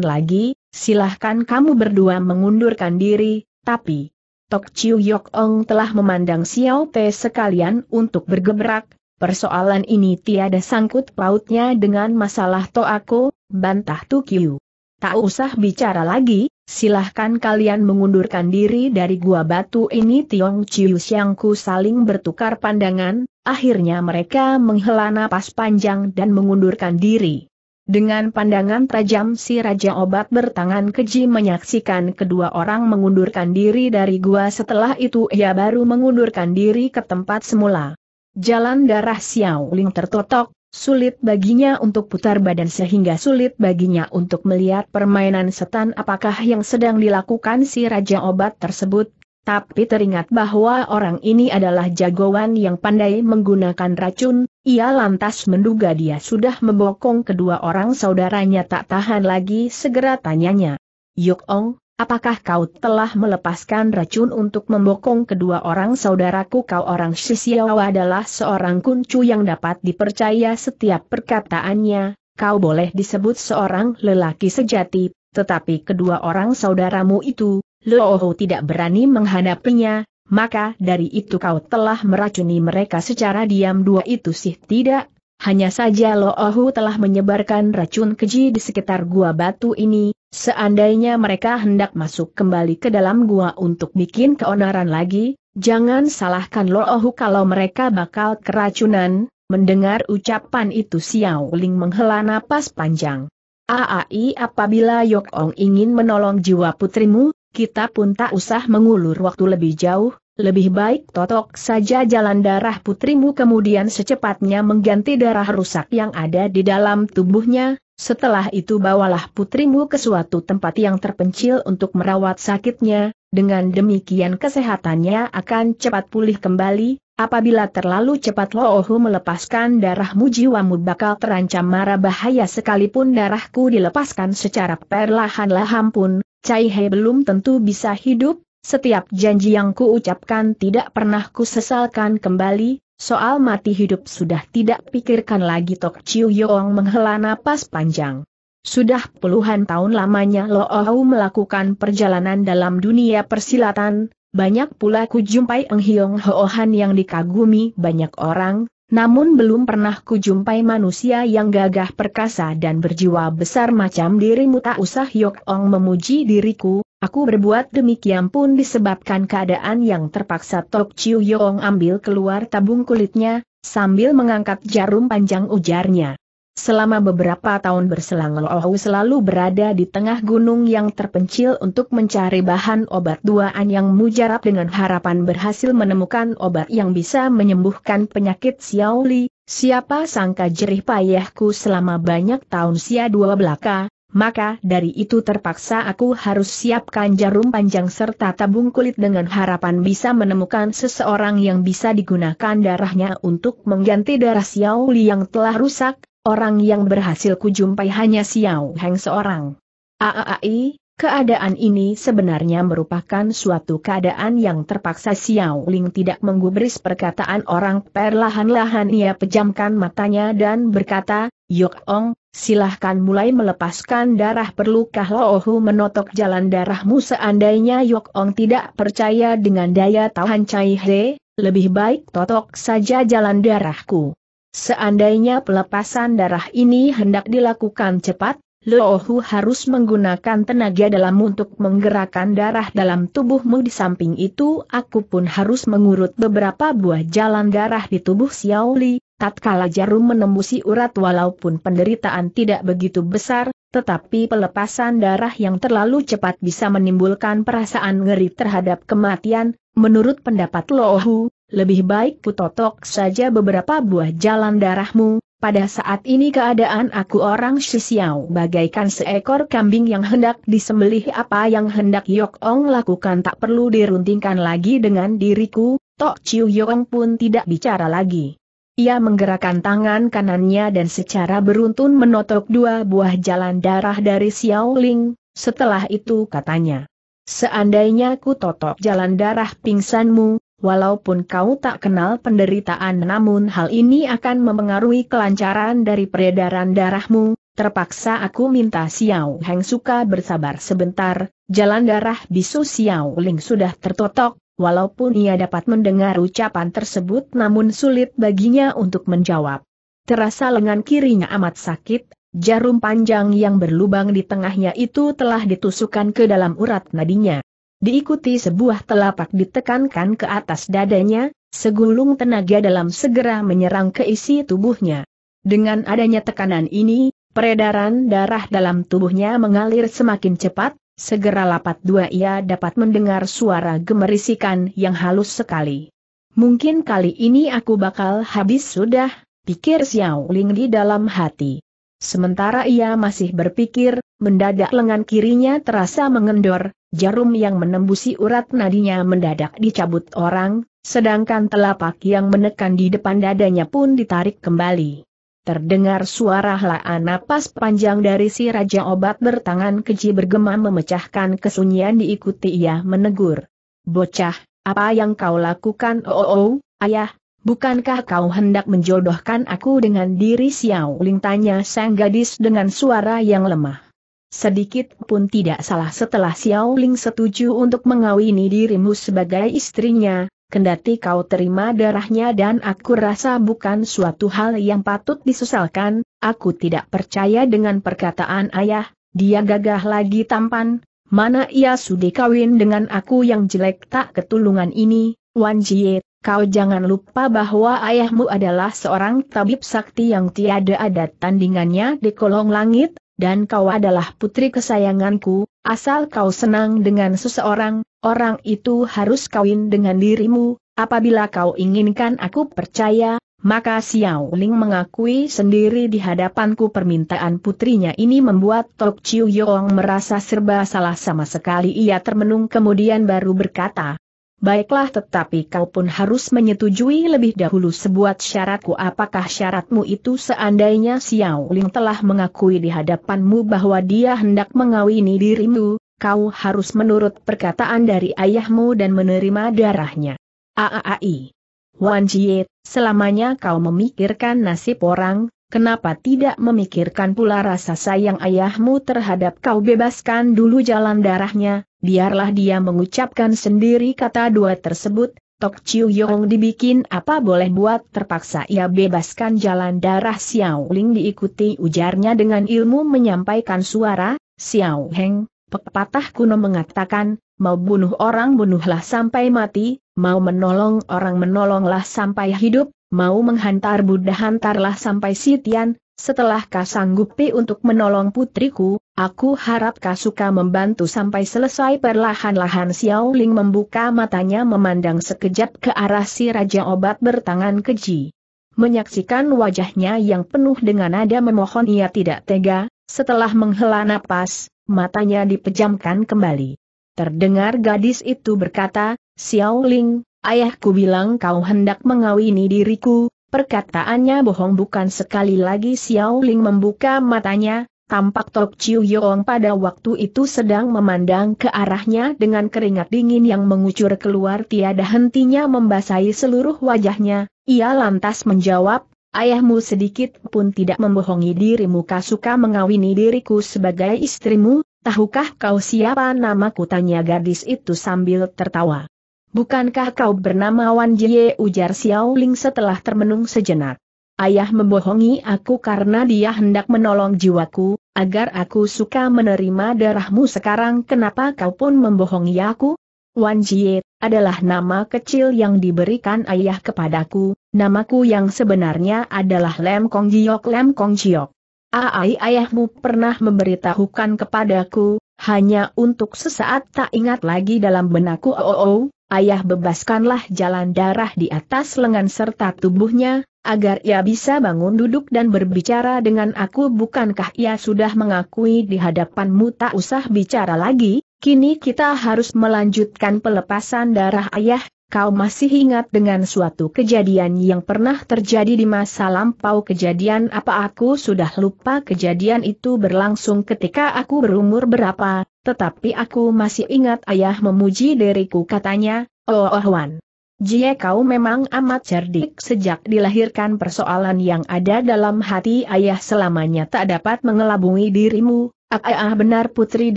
lagi, silahkan kamu berdua mengundurkan diri, tapi... Tok Chiu Yok Ong telah memandang Xiao Te sekalian untuk bergebrak, persoalan ini tiada sangkut pautnya dengan masalah Toako, bantah Tukiu. Tak usah bicara lagi, silahkan kalian mengundurkan diri dari gua batu ini Tiong Chiu Xiangku saling bertukar pandangan, akhirnya mereka menghela napas panjang dan mengundurkan diri. Dengan pandangan tajam si Raja Obat bertangan keji menyaksikan kedua orang mengundurkan diri dari gua setelah itu ia baru mengundurkan diri ke tempat semula. Jalan darah Xiao Ling tertotok, Sulit baginya untuk putar badan sehingga sulit baginya untuk melihat permainan setan apakah yang sedang dilakukan si Raja Obat tersebut, tapi teringat bahwa orang ini adalah jagoan yang pandai menggunakan racun, ia lantas menduga dia sudah membokong kedua orang saudaranya tak tahan lagi segera tanyanya. Yuk Ong, Apakah kau telah melepaskan racun untuk membokong kedua orang saudaraku kau orang Shishiawa adalah seorang kuncu yang dapat dipercaya setiap perkataannya, kau boleh disebut seorang lelaki sejati, tetapi kedua orang saudaramu itu, Looho tidak berani menghadapinya, maka dari itu kau telah meracuni mereka secara diam dua itu sih tidak, hanya saja Loohu telah menyebarkan racun keji di sekitar gua batu ini, Seandainya mereka hendak masuk kembali ke dalam gua untuk bikin keonaran lagi, jangan salahkan Lo Ohu kalau mereka bakal keracunan, mendengar ucapan itu Xiao Ling menghela napas panjang. Aai apabila Yok Ong ingin menolong jiwa putrimu, kita pun tak usah mengulur waktu lebih jauh, lebih baik totok saja jalan darah putrimu kemudian secepatnya mengganti darah rusak yang ada di dalam tubuhnya, setelah itu bawalah putrimu ke suatu tempat yang terpencil untuk merawat sakitnya, dengan demikian kesehatannya akan cepat pulih kembali, apabila terlalu cepat Loohu melepaskan darahmu jiwamu bakal terancam marah bahaya sekalipun darahku dilepaskan secara perlahan-lahan pun, Cai He belum tentu bisa hidup, setiap janji yang kuucapkan tidak pernah kusesalkan kembali, Soal mati hidup sudah tidak pikirkan lagi Tok Chiu Yong menghela napas panjang. Sudah puluhan tahun lamanya Lo Ohu melakukan perjalanan dalam dunia persilatan, banyak pula kujumpai Eng Hiong Hoohan yang dikagumi banyak orang, namun belum pernah kujumpai manusia yang gagah perkasa dan berjiwa besar macam dirimu tak usah Yok Ong memuji diriku, Aku berbuat demikian pun disebabkan keadaan yang terpaksa Tok Chiu Yong ambil keluar tabung kulitnya, sambil mengangkat jarum panjang ujarnya. Selama beberapa tahun berselang Lohu selalu berada di tengah gunung yang terpencil untuk mencari bahan obat duaan yang mujarab dengan harapan berhasil menemukan obat yang bisa menyembuhkan penyakit Xiaoli, siapa sangka jerih payahku selama banyak tahun sia dua belaka, maka dari itu terpaksa aku harus siapkan jarum panjang serta tabung kulit dengan harapan bisa menemukan seseorang yang bisa digunakan darahnya untuk mengganti darah Xiao Li yang telah rusak, orang yang berhasil kujumpai hanya Xiao Heng seorang. Aai, keadaan ini sebenarnya merupakan suatu keadaan yang terpaksa Xiao Ling tidak menggubris perkataan orang perlahan-lahan ia pejamkan matanya dan berkata, Yok Ong, Silahkan mulai melepaskan darah perlukah Loohu menotok jalan darahmu seandainya Yok Ong tidak percaya dengan daya tahan Cai He, lebih baik totok saja jalan darahku. Seandainya pelepasan darah ini hendak dilakukan cepat, Loohu harus menggunakan tenaga dalam untuk menggerakkan darah dalam tubuhmu di samping itu aku pun harus mengurut beberapa buah jalan darah di tubuh Xiaoli. Tatkala jarum menembusi urat walaupun penderitaan tidak begitu besar, tetapi pelepasan darah yang terlalu cepat bisa menimbulkan perasaan ngeri terhadap kematian, menurut pendapat Lohu, lebih baik kutotok saja beberapa buah jalan darahmu, pada saat ini keadaan aku orang Shisiao bagaikan seekor kambing yang hendak disembelih apa yang hendak Yok Ong lakukan tak perlu diruntingkan lagi dengan diriku, Tok Chiu Yong pun tidak bicara lagi. Ia menggerakkan tangan kanannya dan secara beruntun menotok dua buah jalan darah dari Xiao Ling. setelah itu katanya. Seandainya ku totok jalan darah pingsanmu, walaupun kau tak kenal penderitaan namun hal ini akan memengaruhi kelancaran dari peredaran darahmu, terpaksa aku minta Xiao Heng suka bersabar sebentar, jalan darah bisu Xiao Ling sudah tertotok, walaupun ia dapat mendengar ucapan tersebut namun sulit baginya untuk menjawab. Terasa lengan kirinya amat sakit, jarum panjang yang berlubang di tengahnya itu telah ditusukkan ke dalam urat nadinya. Diikuti sebuah telapak ditekankan ke atas dadanya, segulung tenaga dalam segera menyerang ke isi tubuhnya. Dengan adanya tekanan ini, peredaran darah dalam tubuhnya mengalir semakin cepat, Segera lapat dua ia dapat mendengar suara gemerisikan yang halus sekali. Mungkin kali ini aku bakal habis sudah, pikir Xiao Ling di dalam hati. Sementara ia masih berpikir, mendadak lengan kirinya terasa mengendor, jarum yang menembusi urat nadinya mendadak dicabut orang, sedangkan telapak yang menekan di depan dadanya pun ditarik kembali. Terdengar suara helaan napas panjang dari si Raja Obat bertangan keji bergema memecahkan kesunyian diikuti ia menegur. Bocah, apa yang kau lakukan? Oh, oh, oh ayah, bukankah kau hendak menjodohkan aku dengan diri Xiao Ling? Tanya sang gadis dengan suara yang lemah. Sedikit pun tidak salah setelah Xiao Ling setuju untuk mengawini dirimu sebagai istrinya, kendati kau terima darahnya dan aku rasa bukan suatu hal yang patut disesalkan, aku tidak percaya dengan perkataan ayah, dia gagah lagi tampan, mana ia sudi kawin dengan aku yang jelek tak ketulungan ini, Wan Jie, kau jangan lupa bahwa ayahmu adalah seorang tabib sakti yang tiada adat tandingannya di kolong langit, dan kau adalah putri kesayanganku, asal kau senang dengan seseorang, Orang itu harus kawin dengan dirimu, apabila kau inginkan aku percaya, maka Xiao Ling mengakui sendiri di hadapanku permintaan putrinya ini membuat Tok Chiu Yong merasa serba salah sama sekali ia termenung kemudian baru berkata, Baiklah tetapi kau pun harus menyetujui lebih dahulu sebuah syaratku apakah syaratmu itu seandainya Xiao Ling telah mengakui di hadapanmu bahwa dia hendak mengawini dirimu, kau harus menurut perkataan dari ayahmu dan menerima darahnya. Aaai, Wan Jie, selamanya kau memikirkan nasib orang, kenapa tidak memikirkan pula rasa sayang ayahmu terhadap kau bebaskan dulu jalan darahnya, biarlah dia mengucapkan sendiri kata dua tersebut, Tok Chiu Yong dibikin apa boleh buat terpaksa ia bebaskan jalan darah Xiao Ling diikuti ujarnya dengan ilmu menyampaikan suara, Xiao Heng, Pepatah kuno mengatakan, mau bunuh orang bunuhlah sampai mati, mau menolong orang menolonglah sampai hidup, mau menghantar Buddha hantarlah sampai sitian, setelah kau sanggupi untuk menolong putriku, aku harap kau suka membantu sampai selesai perlahan-lahan Xiao Ling membuka matanya memandang sekejap ke arah si Raja Obat bertangan keji. Menyaksikan wajahnya yang penuh dengan nada memohon ia tidak tega, setelah menghela napas, matanya dipejamkan kembali. Terdengar gadis itu berkata, Xiao Ling, ayahku bilang kau hendak mengawini diriku, perkataannya bohong bukan sekali lagi Xiao Ling membuka matanya, tampak Tok Chiu Yong pada waktu itu sedang memandang ke arahnya dengan keringat dingin yang mengucur keluar tiada hentinya membasahi seluruh wajahnya, ia lantas menjawab, Ayahmu sedikit pun tidak membohongi dirimu kau suka mengawini diriku sebagai istrimu, tahukah kau siapa namaku tanya gadis itu sambil tertawa. Bukankah kau bernama Wan Jie ujar Xiao Ling setelah termenung sejenak. Ayah membohongi aku karena dia hendak menolong jiwaku, agar aku suka menerima darahmu sekarang kenapa kau pun membohongi aku? Wan Jie, adalah nama kecil yang diberikan ayah kepadaku, namaku yang sebenarnya adalah Lem Kong Jiok Lem Kong Jiok. Aai ayahmu pernah memberitahukan kepadaku, hanya untuk sesaat tak ingat lagi dalam benakku oh, oh, oh ayah bebaskanlah jalan darah di atas lengan serta tubuhnya, agar ia bisa bangun duduk dan berbicara dengan aku bukankah ia sudah mengakui di hadapanmu tak usah bicara lagi? Kini kita harus melanjutkan pelepasan darah ayah, kau masih ingat dengan suatu kejadian yang pernah terjadi di masa lampau kejadian apa aku sudah lupa kejadian itu berlangsung ketika aku berumur berapa, tetapi aku masih ingat ayah memuji diriku katanya, oh oh Wan. Jie kau memang amat cerdik sejak dilahirkan persoalan yang ada dalam hati ayah selamanya tak dapat mengelabui dirimu, Ah, ah, benar putri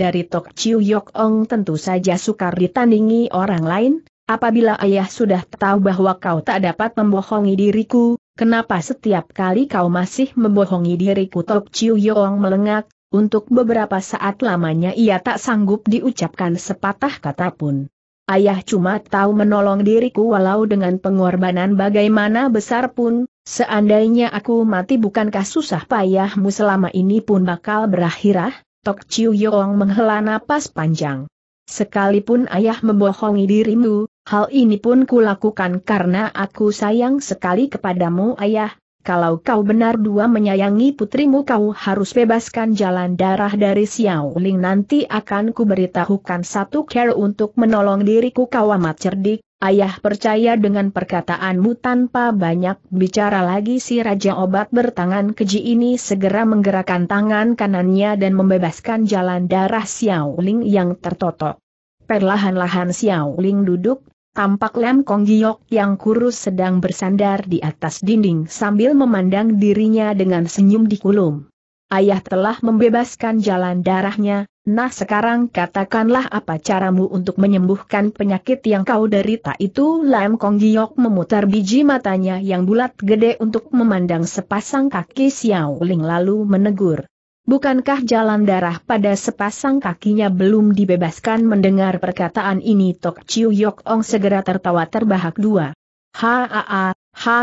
dari Tok Chiu Yok Ong tentu saja sukar ditandingi orang lain, apabila ayah sudah tahu bahwa kau tak dapat membohongi diriku, kenapa setiap kali kau masih membohongi diriku Tok Chiu Yok Ong melengak, untuk beberapa saat lamanya ia tak sanggup diucapkan sepatah kata pun. Ayah cuma tahu menolong diriku walau dengan pengorbanan bagaimana besar pun, Seandainya aku mati bukankah susah payahmu selama ini pun bakal berakhirah? Tok Chiu Yong menghela napas panjang. Sekalipun ayah membohongi dirimu, hal ini pun kulakukan karena aku sayang sekali kepadamu ayah. Kalau kau benar dua menyayangi putrimu kau harus bebaskan jalan darah dari Xiao Ling nanti akan kuberitahukan satu care untuk menolong diriku kau amat cerdik, Ayah percaya dengan perkataanmu tanpa banyak bicara lagi si Raja Obat bertangan keji ini segera menggerakkan tangan kanannya dan membebaskan jalan darah Xiao Ling yang tertotok. Perlahan-lahan Xiao Ling duduk, tampak Lam Kong Giok yang kurus sedang bersandar di atas dinding sambil memandang dirinya dengan senyum di kulum. Ayah telah membebaskan jalan darahnya, Nah sekarang katakanlah apa caramu untuk menyembuhkan penyakit yang kau derita itu Lam Kong Giok memutar biji matanya yang bulat gede untuk memandang sepasang kaki Xiao Ling lalu menegur. Bukankah jalan darah pada sepasang kakinya belum dibebaskan mendengar perkataan ini Tok Chiu Yok Ong segera tertawa terbahak dua. Haa, haa,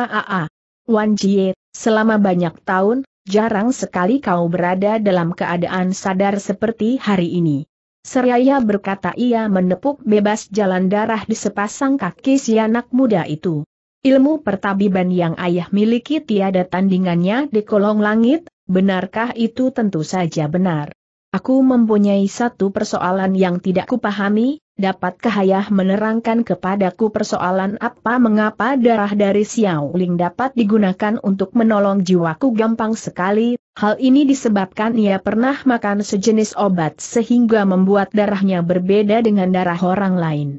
haa. Wan Jie, selama banyak tahun, Jarang sekali kau berada dalam keadaan sadar seperti hari ini. Seraya berkata ia menepuk bebas jalan darah di sepasang kaki si anak muda itu. Ilmu pertabiban yang ayah miliki tiada tandingannya di kolong langit, benarkah itu tentu saja benar. Aku mempunyai satu persoalan yang tidak kupahami, Dapat ayah menerangkan kepadaku persoalan apa mengapa darah dari Xiao Ling dapat digunakan untuk menolong jiwaku gampang sekali, hal ini disebabkan ia pernah makan sejenis obat sehingga membuat darahnya berbeda dengan darah orang lain.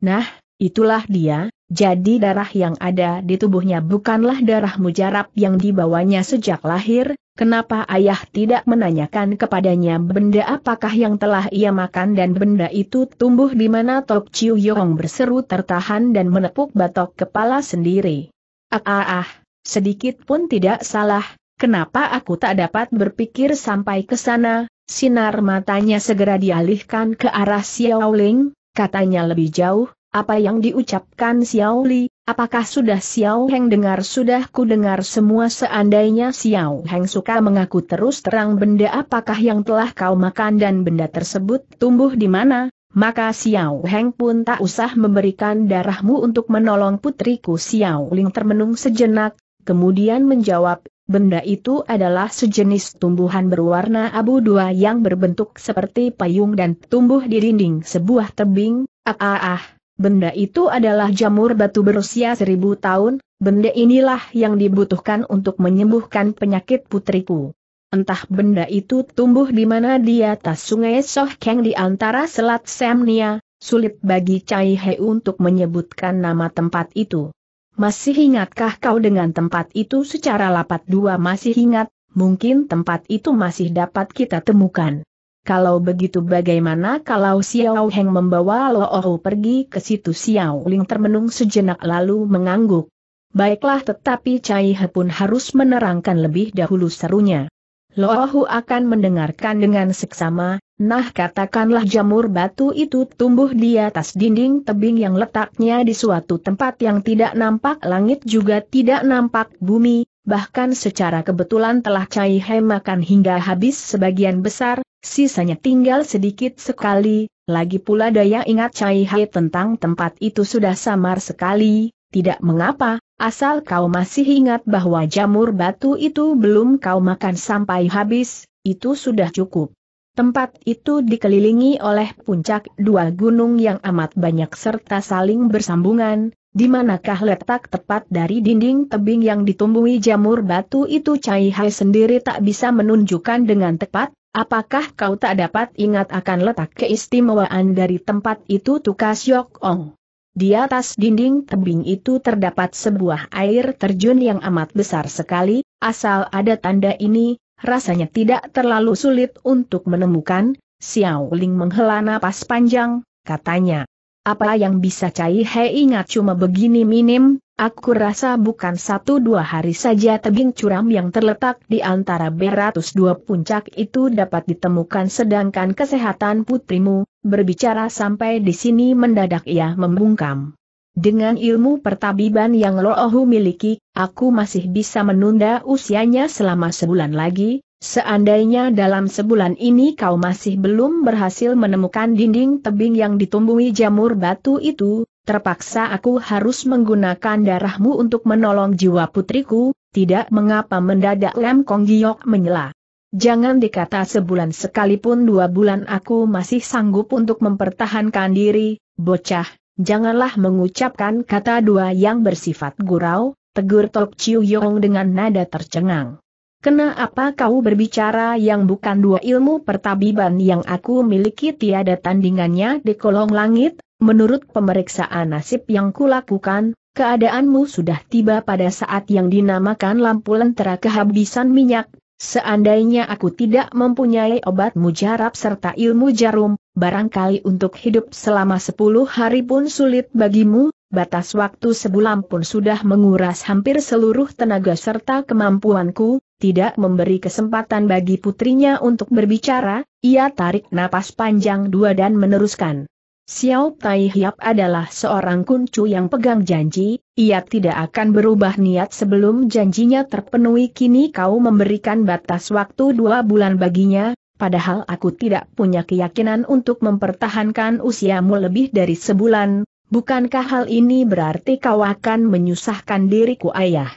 Nah, itulah dia, jadi darah yang ada di tubuhnya bukanlah darah mujarab yang dibawanya sejak lahir, Kenapa ayah tidak menanyakan kepadanya benda apakah yang telah ia makan dan benda itu tumbuh di mana Tok Chiu Yong berseru tertahan dan menepuk batok kepala sendiri. Ah ah ah, sedikit pun tidak salah, kenapa aku tak dapat berpikir sampai ke sana, sinar matanya segera dialihkan ke arah Xiao Ling, katanya lebih jauh, apa yang diucapkan Xiao Li, Apakah sudah Xiao Heng dengar? Sudah ku dengar semua seandainya Xiao Heng suka mengaku terus terang benda apakah yang telah kau makan dan benda tersebut tumbuh di mana, maka Xiao Heng pun tak usah memberikan darahmu untuk menolong putriku Xiao Ling termenung sejenak, kemudian menjawab, benda itu adalah sejenis tumbuhan berwarna abu dua yang berbentuk seperti payung dan tumbuh di dinding sebuah tebing, ah ah ah. Benda itu adalah jamur batu berusia seribu tahun, benda inilah yang dibutuhkan untuk menyembuhkan penyakit putriku. Entah benda itu tumbuh di mana di atas sungai Keng di antara selat Semnia, sulit bagi Cai He untuk menyebutkan nama tempat itu. Masih ingatkah kau dengan tempat itu secara lapat dua masih ingat, mungkin tempat itu masih dapat kita temukan. Kalau begitu bagaimana kalau Xiao Heng membawa Lo Ohu pergi ke situ Xiao Ling termenung sejenak lalu mengangguk. Baiklah tetapi Cai He pun harus menerangkan lebih dahulu serunya. Lo Ohu akan mendengarkan dengan seksama, nah katakanlah jamur batu itu tumbuh di atas dinding tebing yang letaknya di suatu tempat yang tidak nampak langit juga tidak nampak bumi, bahkan secara kebetulan telah Cai He makan hingga habis sebagian besar, sisanya tinggal sedikit sekali, lagi pula daya ingat Cai He tentang tempat itu sudah samar sekali, tidak mengapa, asal kau masih ingat bahwa jamur batu itu belum kau makan sampai habis, itu sudah cukup. Tempat itu dikelilingi oleh puncak dua gunung yang amat banyak serta saling bersambungan, di manakah letak tepat dari dinding tebing yang ditumbuhi jamur batu itu Cai Hai sendiri tak bisa menunjukkan dengan tepat, apakah kau tak dapat ingat akan letak keistimewaan dari tempat itu Tukas Yok Ong? Di atas dinding tebing itu terdapat sebuah air terjun yang amat besar sekali, asal ada tanda ini, rasanya tidak terlalu sulit untuk menemukan, Xiao Ling menghela napas panjang, katanya. Apa yang bisa Cai Hei ingat cuma begini minim, aku rasa bukan satu dua hari saja tebing curam yang terletak di antara beratus dua puncak itu dapat ditemukan sedangkan kesehatan putrimu, berbicara sampai di sini mendadak ia membungkam. Dengan ilmu pertabiban yang Loohu miliki, aku masih bisa menunda usianya selama sebulan lagi, Seandainya dalam sebulan ini kau masih belum berhasil menemukan dinding tebing yang ditumbuhi jamur batu itu, terpaksa aku harus menggunakan darahmu untuk menolong jiwa putriku, tidak mengapa mendadak Lem Kong Giok menyela. Jangan dikata sebulan sekalipun dua bulan aku masih sanggup untuk mempertahankan diri, bocah, janganlah mengucapkan kata dua yang bersifat gurau, tegur Tok Chiu Yong dengan nada tercengang. Kena apa kau berbicara yang bukan dua ilmu pertabiban yang aku miliki tiada tandingannya di kolong langit, menurut pemeriksaan nasib yang kulakukan, keadaanmu sudah tiba pada saat yang dinamakan lampu lentera kehabisan minyak, seandainya aku tidak mempunyai obat mujarab serta ilmu jarum, barangkali untuk hidup selama sepuluh hari pun sulit bagimu, Batas waktu sebulan pun sudah menguras hampir seluruh tenaga serta kemampuanku, tidak memberi kesempatan bagi putrinya untuk berbicara, ia tarik napas panjang dua dan meneruskan. Xiao Tai Hiap adalah seorang kuncu yang pegang janji, ia tidak akan berubah niat sebelum janjinya terpenuhi kini kau memberikan batas waktu dua bulan baginya, padahal aku tidak punya keyakinan untuk mempertahankan usiamu lebih dari sebulan, bukankah hal ini berarti kau akan menyusahkan diriku ayah?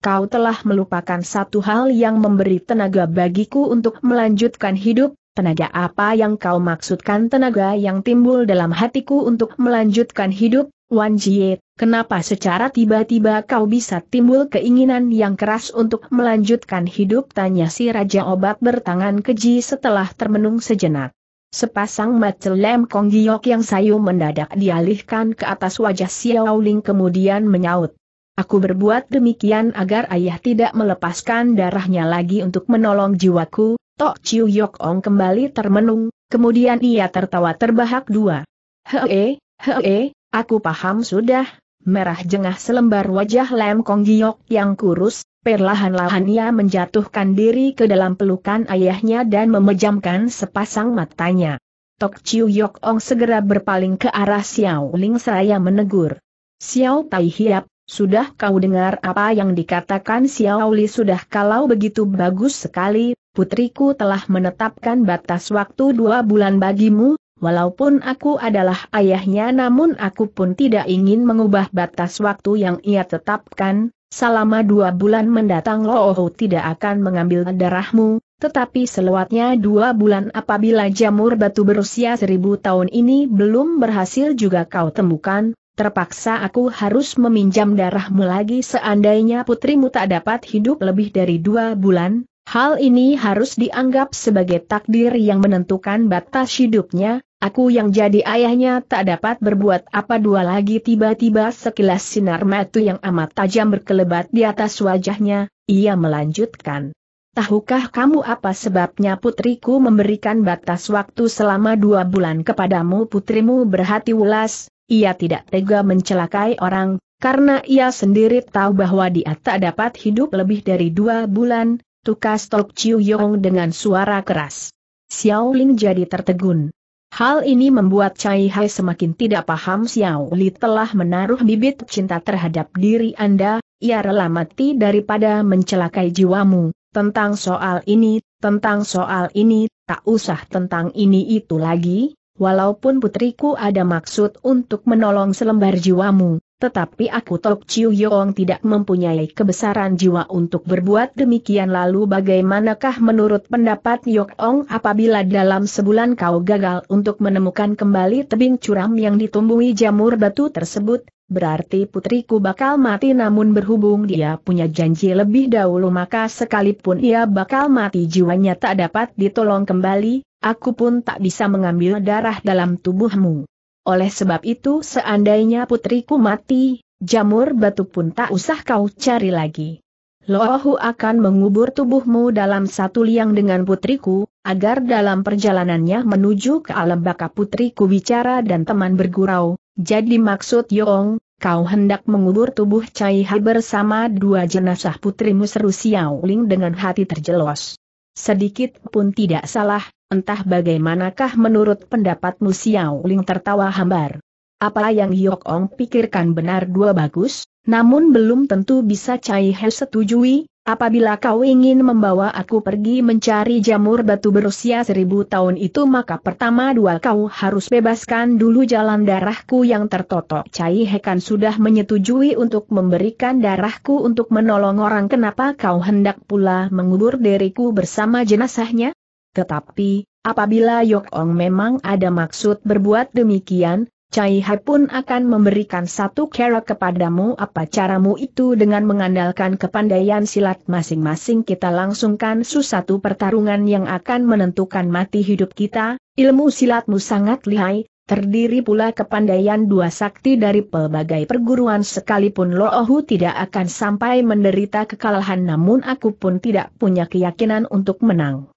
kau telah melupakan satu hal yang memberi tenaga bagiku untuk melanjutkan hidup, tenaga apa yang kau maksudkan tenaga yang timbul dalam hatiku untuk melanjutkan hidup, Wan Jie, kenapa secara tiba-tiba kau bisa timbul keinginan yang keras untuk melanjutkan hidup tanya si Raja Obat bertangan keji setelah termenung sejenak. Sepasang mata lem Kong Giok yang sayu mendadak dialihkan ke atas wajah Xiao Ling kemudian menyaut. Aku berbuat demikian agar ayah tidak melepaskan darahnya lagi untuk menolong jiwaku, Tok Chiu Yok Ong kembali termenung, kemudian ia tertawa terbahak dua. Hee, hee, aku paham sudah, merah jengah selembar wajah Lem Kong Giok yang kurus, perlahan-lahan ia menjatuhkan diri ke dalam pelukan ayahnya dan memejamkan sepasang matanya. Tok Chiu Yok Ong segera berpaling ke arah Xiao Ling seraya menegur. Xiao Tai Hiap, sudah kau dengar apa yang dikatakan Xiao sudah kalau begitu bagus sekali, putriku telah menetapkan batas waktu dua bulan bagimu, walaupun aku adalah ayahnya namun aku pun tidak ingin mengubah batas waktu yang ia tetapkan, selama dua bulan mendatang Looho tidak akan mengambil darahmu, tetapi selewatnya dua bulan apabila jamur batu berusia seribu tahun ini belum berhasil juga kau temukan, terpaksa aku harus meminjam darahmu lagi seandainya putrimu tak dapat hidup lebih dari dua bulan, hal ini harus dianggap sebagai takdir yang menentukan batas hidupnya, aku yang jadi ayahnya tak dapat berbuat apa dua lagi tiba-tiba sekilas sinar mata yang amat tajam berkelebat di atas wajahnya, ia melanjutkan. Tahukah kamu apa sebabnya putriku memberikan batas waktu selama dua bulan kepadamu putrimu berhati ulas, ia tidak tega mencelakai orang, karena ia sendiri tahu bahwa dia tak dapat hidup lebih dari dua bulan, tukas Tok Chiu Yong dengan suara keras. Xiao Ling jadi tertegun. Hal ini membuat Cai Hai semakin tidak paham Xiao Li telah menaruh bibit cinta terhadap diri Anda, ia rela mati daripada mencelakai jiwamu, tentang soal ini, tentang soal ini, tak usah tentang ini itu lagi, walaupun putriku ada maksud untuk menolong selembar jiwamu, tetapi aku Tok Chiu Yong tidak mempunyai kebesaran jiwa untuk berbuat demikian lalu bagaimanakah menurut pendapat Yok Ong apabila dalam sebulan kau gagal untuk menemukan kembali tebing curam yang ditumbuhi jamur batu tersebut, berarti putriku bakal mati namun berhubung dia punya janji lebih dahulu maka sekalipun ia bakal mati jiwanya tak dapat ditolong kembali, aku pun tak bisa mengambil darah dalam tubuhmu. Oleh sebab itu seandainya putriku mati, jamur batu pun tak usah kau cari lagi. Lohu akan mengubur tubuhmu dalam satu liang dengan putriku, agar dalam perjalanannya menuju ke alam baka putriku bicara dan teman bergurau, jadi maksud Yong, kau hendak mengubur tubuh Cai Ha bersama dua jenazah putrimu seru Xiao Ling dengan hati terjelos. Sedikit pun tidak salah, Entah bagaimanakah menurut pendapatmu Xiao Ling tertawa hambar. Apa yang Yok Ong pikirkan benar dua bagus, namun belum tentu bisa Cai He setujui, apabila kau ingin membawa aku pergi mencari jamur batu berusia seribu tahun itu maka pertama dua kau harus bebaskan dulu jalan darahku yang tertotok. Cai He kan sudah menyetujui untuk memberikan darahku untuk menolong orang kenapa kau hendak pula mengubur diriku bersama jenazahnya? Tetapi, apabila Yok Ong memang ada maksud berbuat demikian, Cai Hai pun akan memberikan satu cara kepadamu apa caramu itu dengan mengandalkan kepandaian silat masing-masing kita langsungkan susatu pertarungan yang akan menentukan mati hidup kita, ilmu silatmu sangat lihai, Terdiri pula kepandaian dua sakti dari pelbagai perguruan sekalipun Loohu tidak akan sampai menderita kekalahan namun aku pun tidak punya keyakinan untuk menang.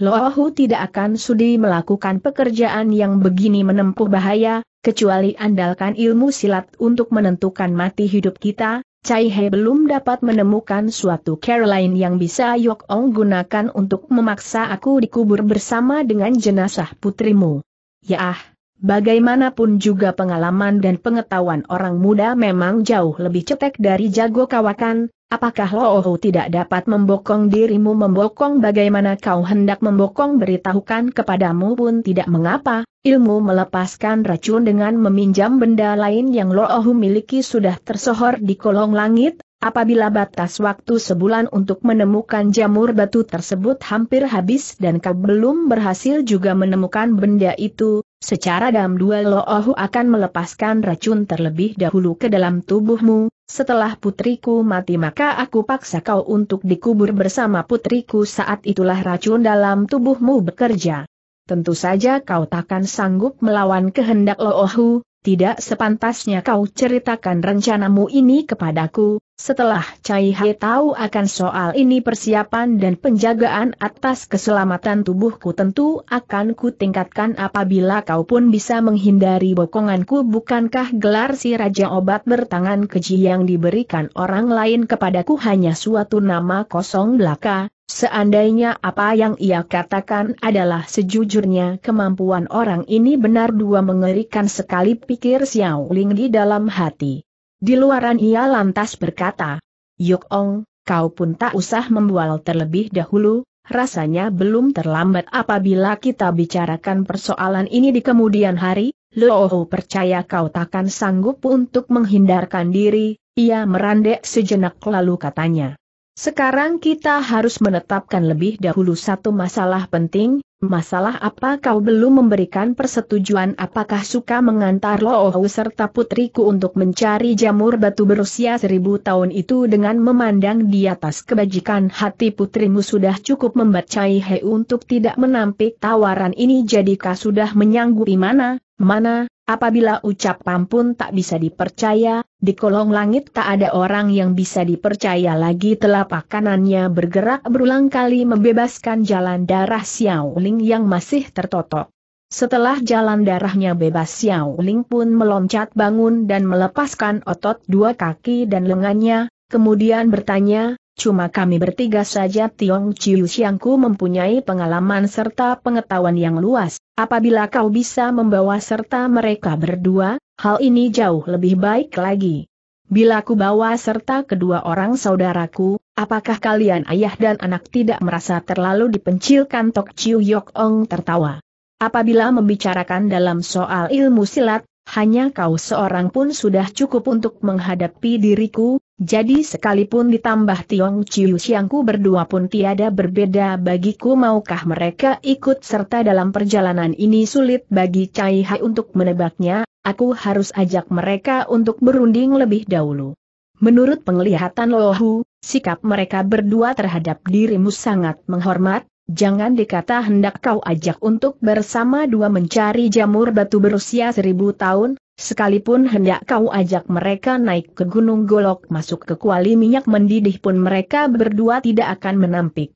Lohu tidak akan sudi melakukan pekerjaan yang begini menempuh bahaya, kecuali andalkan ilmu silat untuk menentukan mati hidup kita, Cai He belum dapat menemukan suatu Caroline yang bisa Yok Ong gunakan untuk memaksa aku dikubur bersama dengan jenazah putrimu. Yah, bagaimanapun juga pengalaman dan pengetahuan orang muda memang jauh lebih cetek dari jago kawakan, Apakah oh tidak dapat membokong dirimu membokong bagaimana kau hendak membokong beritahukan kepadamu pun tidak mengapa, ilmu melepaskan racun dengan meminjam benda lain yang oh miliki sudah tersohor di kolong langit, apabila batas waktu sebulan untuk menemukan jamur batu tersebut hampir habis dan kau belum berhasil juga menemukan benda itu, Secara dam dua Loohu akan melepaskan racun terlebih dahulu ke dalam tubuhmu, setelah putriku mati maka aku paksa kau untuk dikubur bersama putriku saat itulah racun dalam tubuhmu bekerja. Tentu saja kau takkan sanggup melawan kehendak Loohu, tidak sepantasnya kau ceritakan rencanamu ini kepadaku, setelah Cai Hai tahu akan soal ini persiapan dan penjagaan atas keselamatan tubuhku tentu akan kutingkatkan apabila kau pun bisa menghindari bokonganku bukankah gelar si Raja Obat bertangan keji yang diberikan orang lain kepadaku hanya suatu nama kosong belaka, Seandainya apa yang ia katakan adalah sejujurnya kemampuan orang ini benar dua mengerikan sekali pikir Xiao Ling di dalam hati. Di luaran ia lantas berkata, Yuk Ong, kau pun tak usah membual terlebih dahulu, rasanya belum terlambat apabila kita bicarakan persoalan ini di kemudian hari, Loho percaya kau takkan sanggup untuk menghindarkan diri, ia merandek sejenak lalu katanya. Sekarang kita harus menetapkan lebih dahulu satu masalah penting, masalah apa kau belum memberikan persetujuan apakah suka mengantar Loohu serta putriku untuk mencari jamur batu berusia seribu tahun itu dengan memandang di atas kebajikan hati putrimu sudah cukup membacai He untuk tidak menampik tawaran ini Jadi jadikah sudah menyanggupi mana, mana, Apabila ucapan pun tak bisa dipercaya, di kolong langit tak ada orang yang bisa dipercaya lagi telapak kanannya bergerak berulang kali membebaskan jalan darah Xiao Ling yang masih tertotok. Setelah jalan darahnya bebas Xiao Ling pun meloncat bangun dan melepaskan otot dua kaki dan lengannya, kemudian bertanya, cuma kami bertiga saja Tiong Chiu Xiangku mempunyai pengalaman serta pengetahuan yang luas, apabila kau bisa membawa serta mereka berdua, hal ini jauh lebih baik lagi. Bila ku bawa serta kedua orang saudaraku, apakah kalian ayah dan anak tidak merasa terlalu dipencilkan Tok Chiu Yok Ong tertawa. Apabila membicarakan dalam soal ilmu silat, hanya kau seorang pun sudah cukup untuk menghadapi diriku, jadi sekalipun ditambah Tiong Chiu Xiangku berdua pun tiada berbeda bagiku maukah mereka ikut serta dalam perjalanan ini sulit bagi Cai Hai untuk menebaknya, aku harus ajak mereka untuk berunding lebih dahulu. Menurut penglihatan Lohu, sikap mereka berdua terhadap dirimu sangat menghormat, jangan dikata hendak kau ajak untuk bersama dua mencari jamur batu berusia seribu tahun, Sekalipun hendak kau ajak mereka naik ke Gunung Golok masuk ke kuali minyak mendidih pun mereka berdua tidak akan menampik.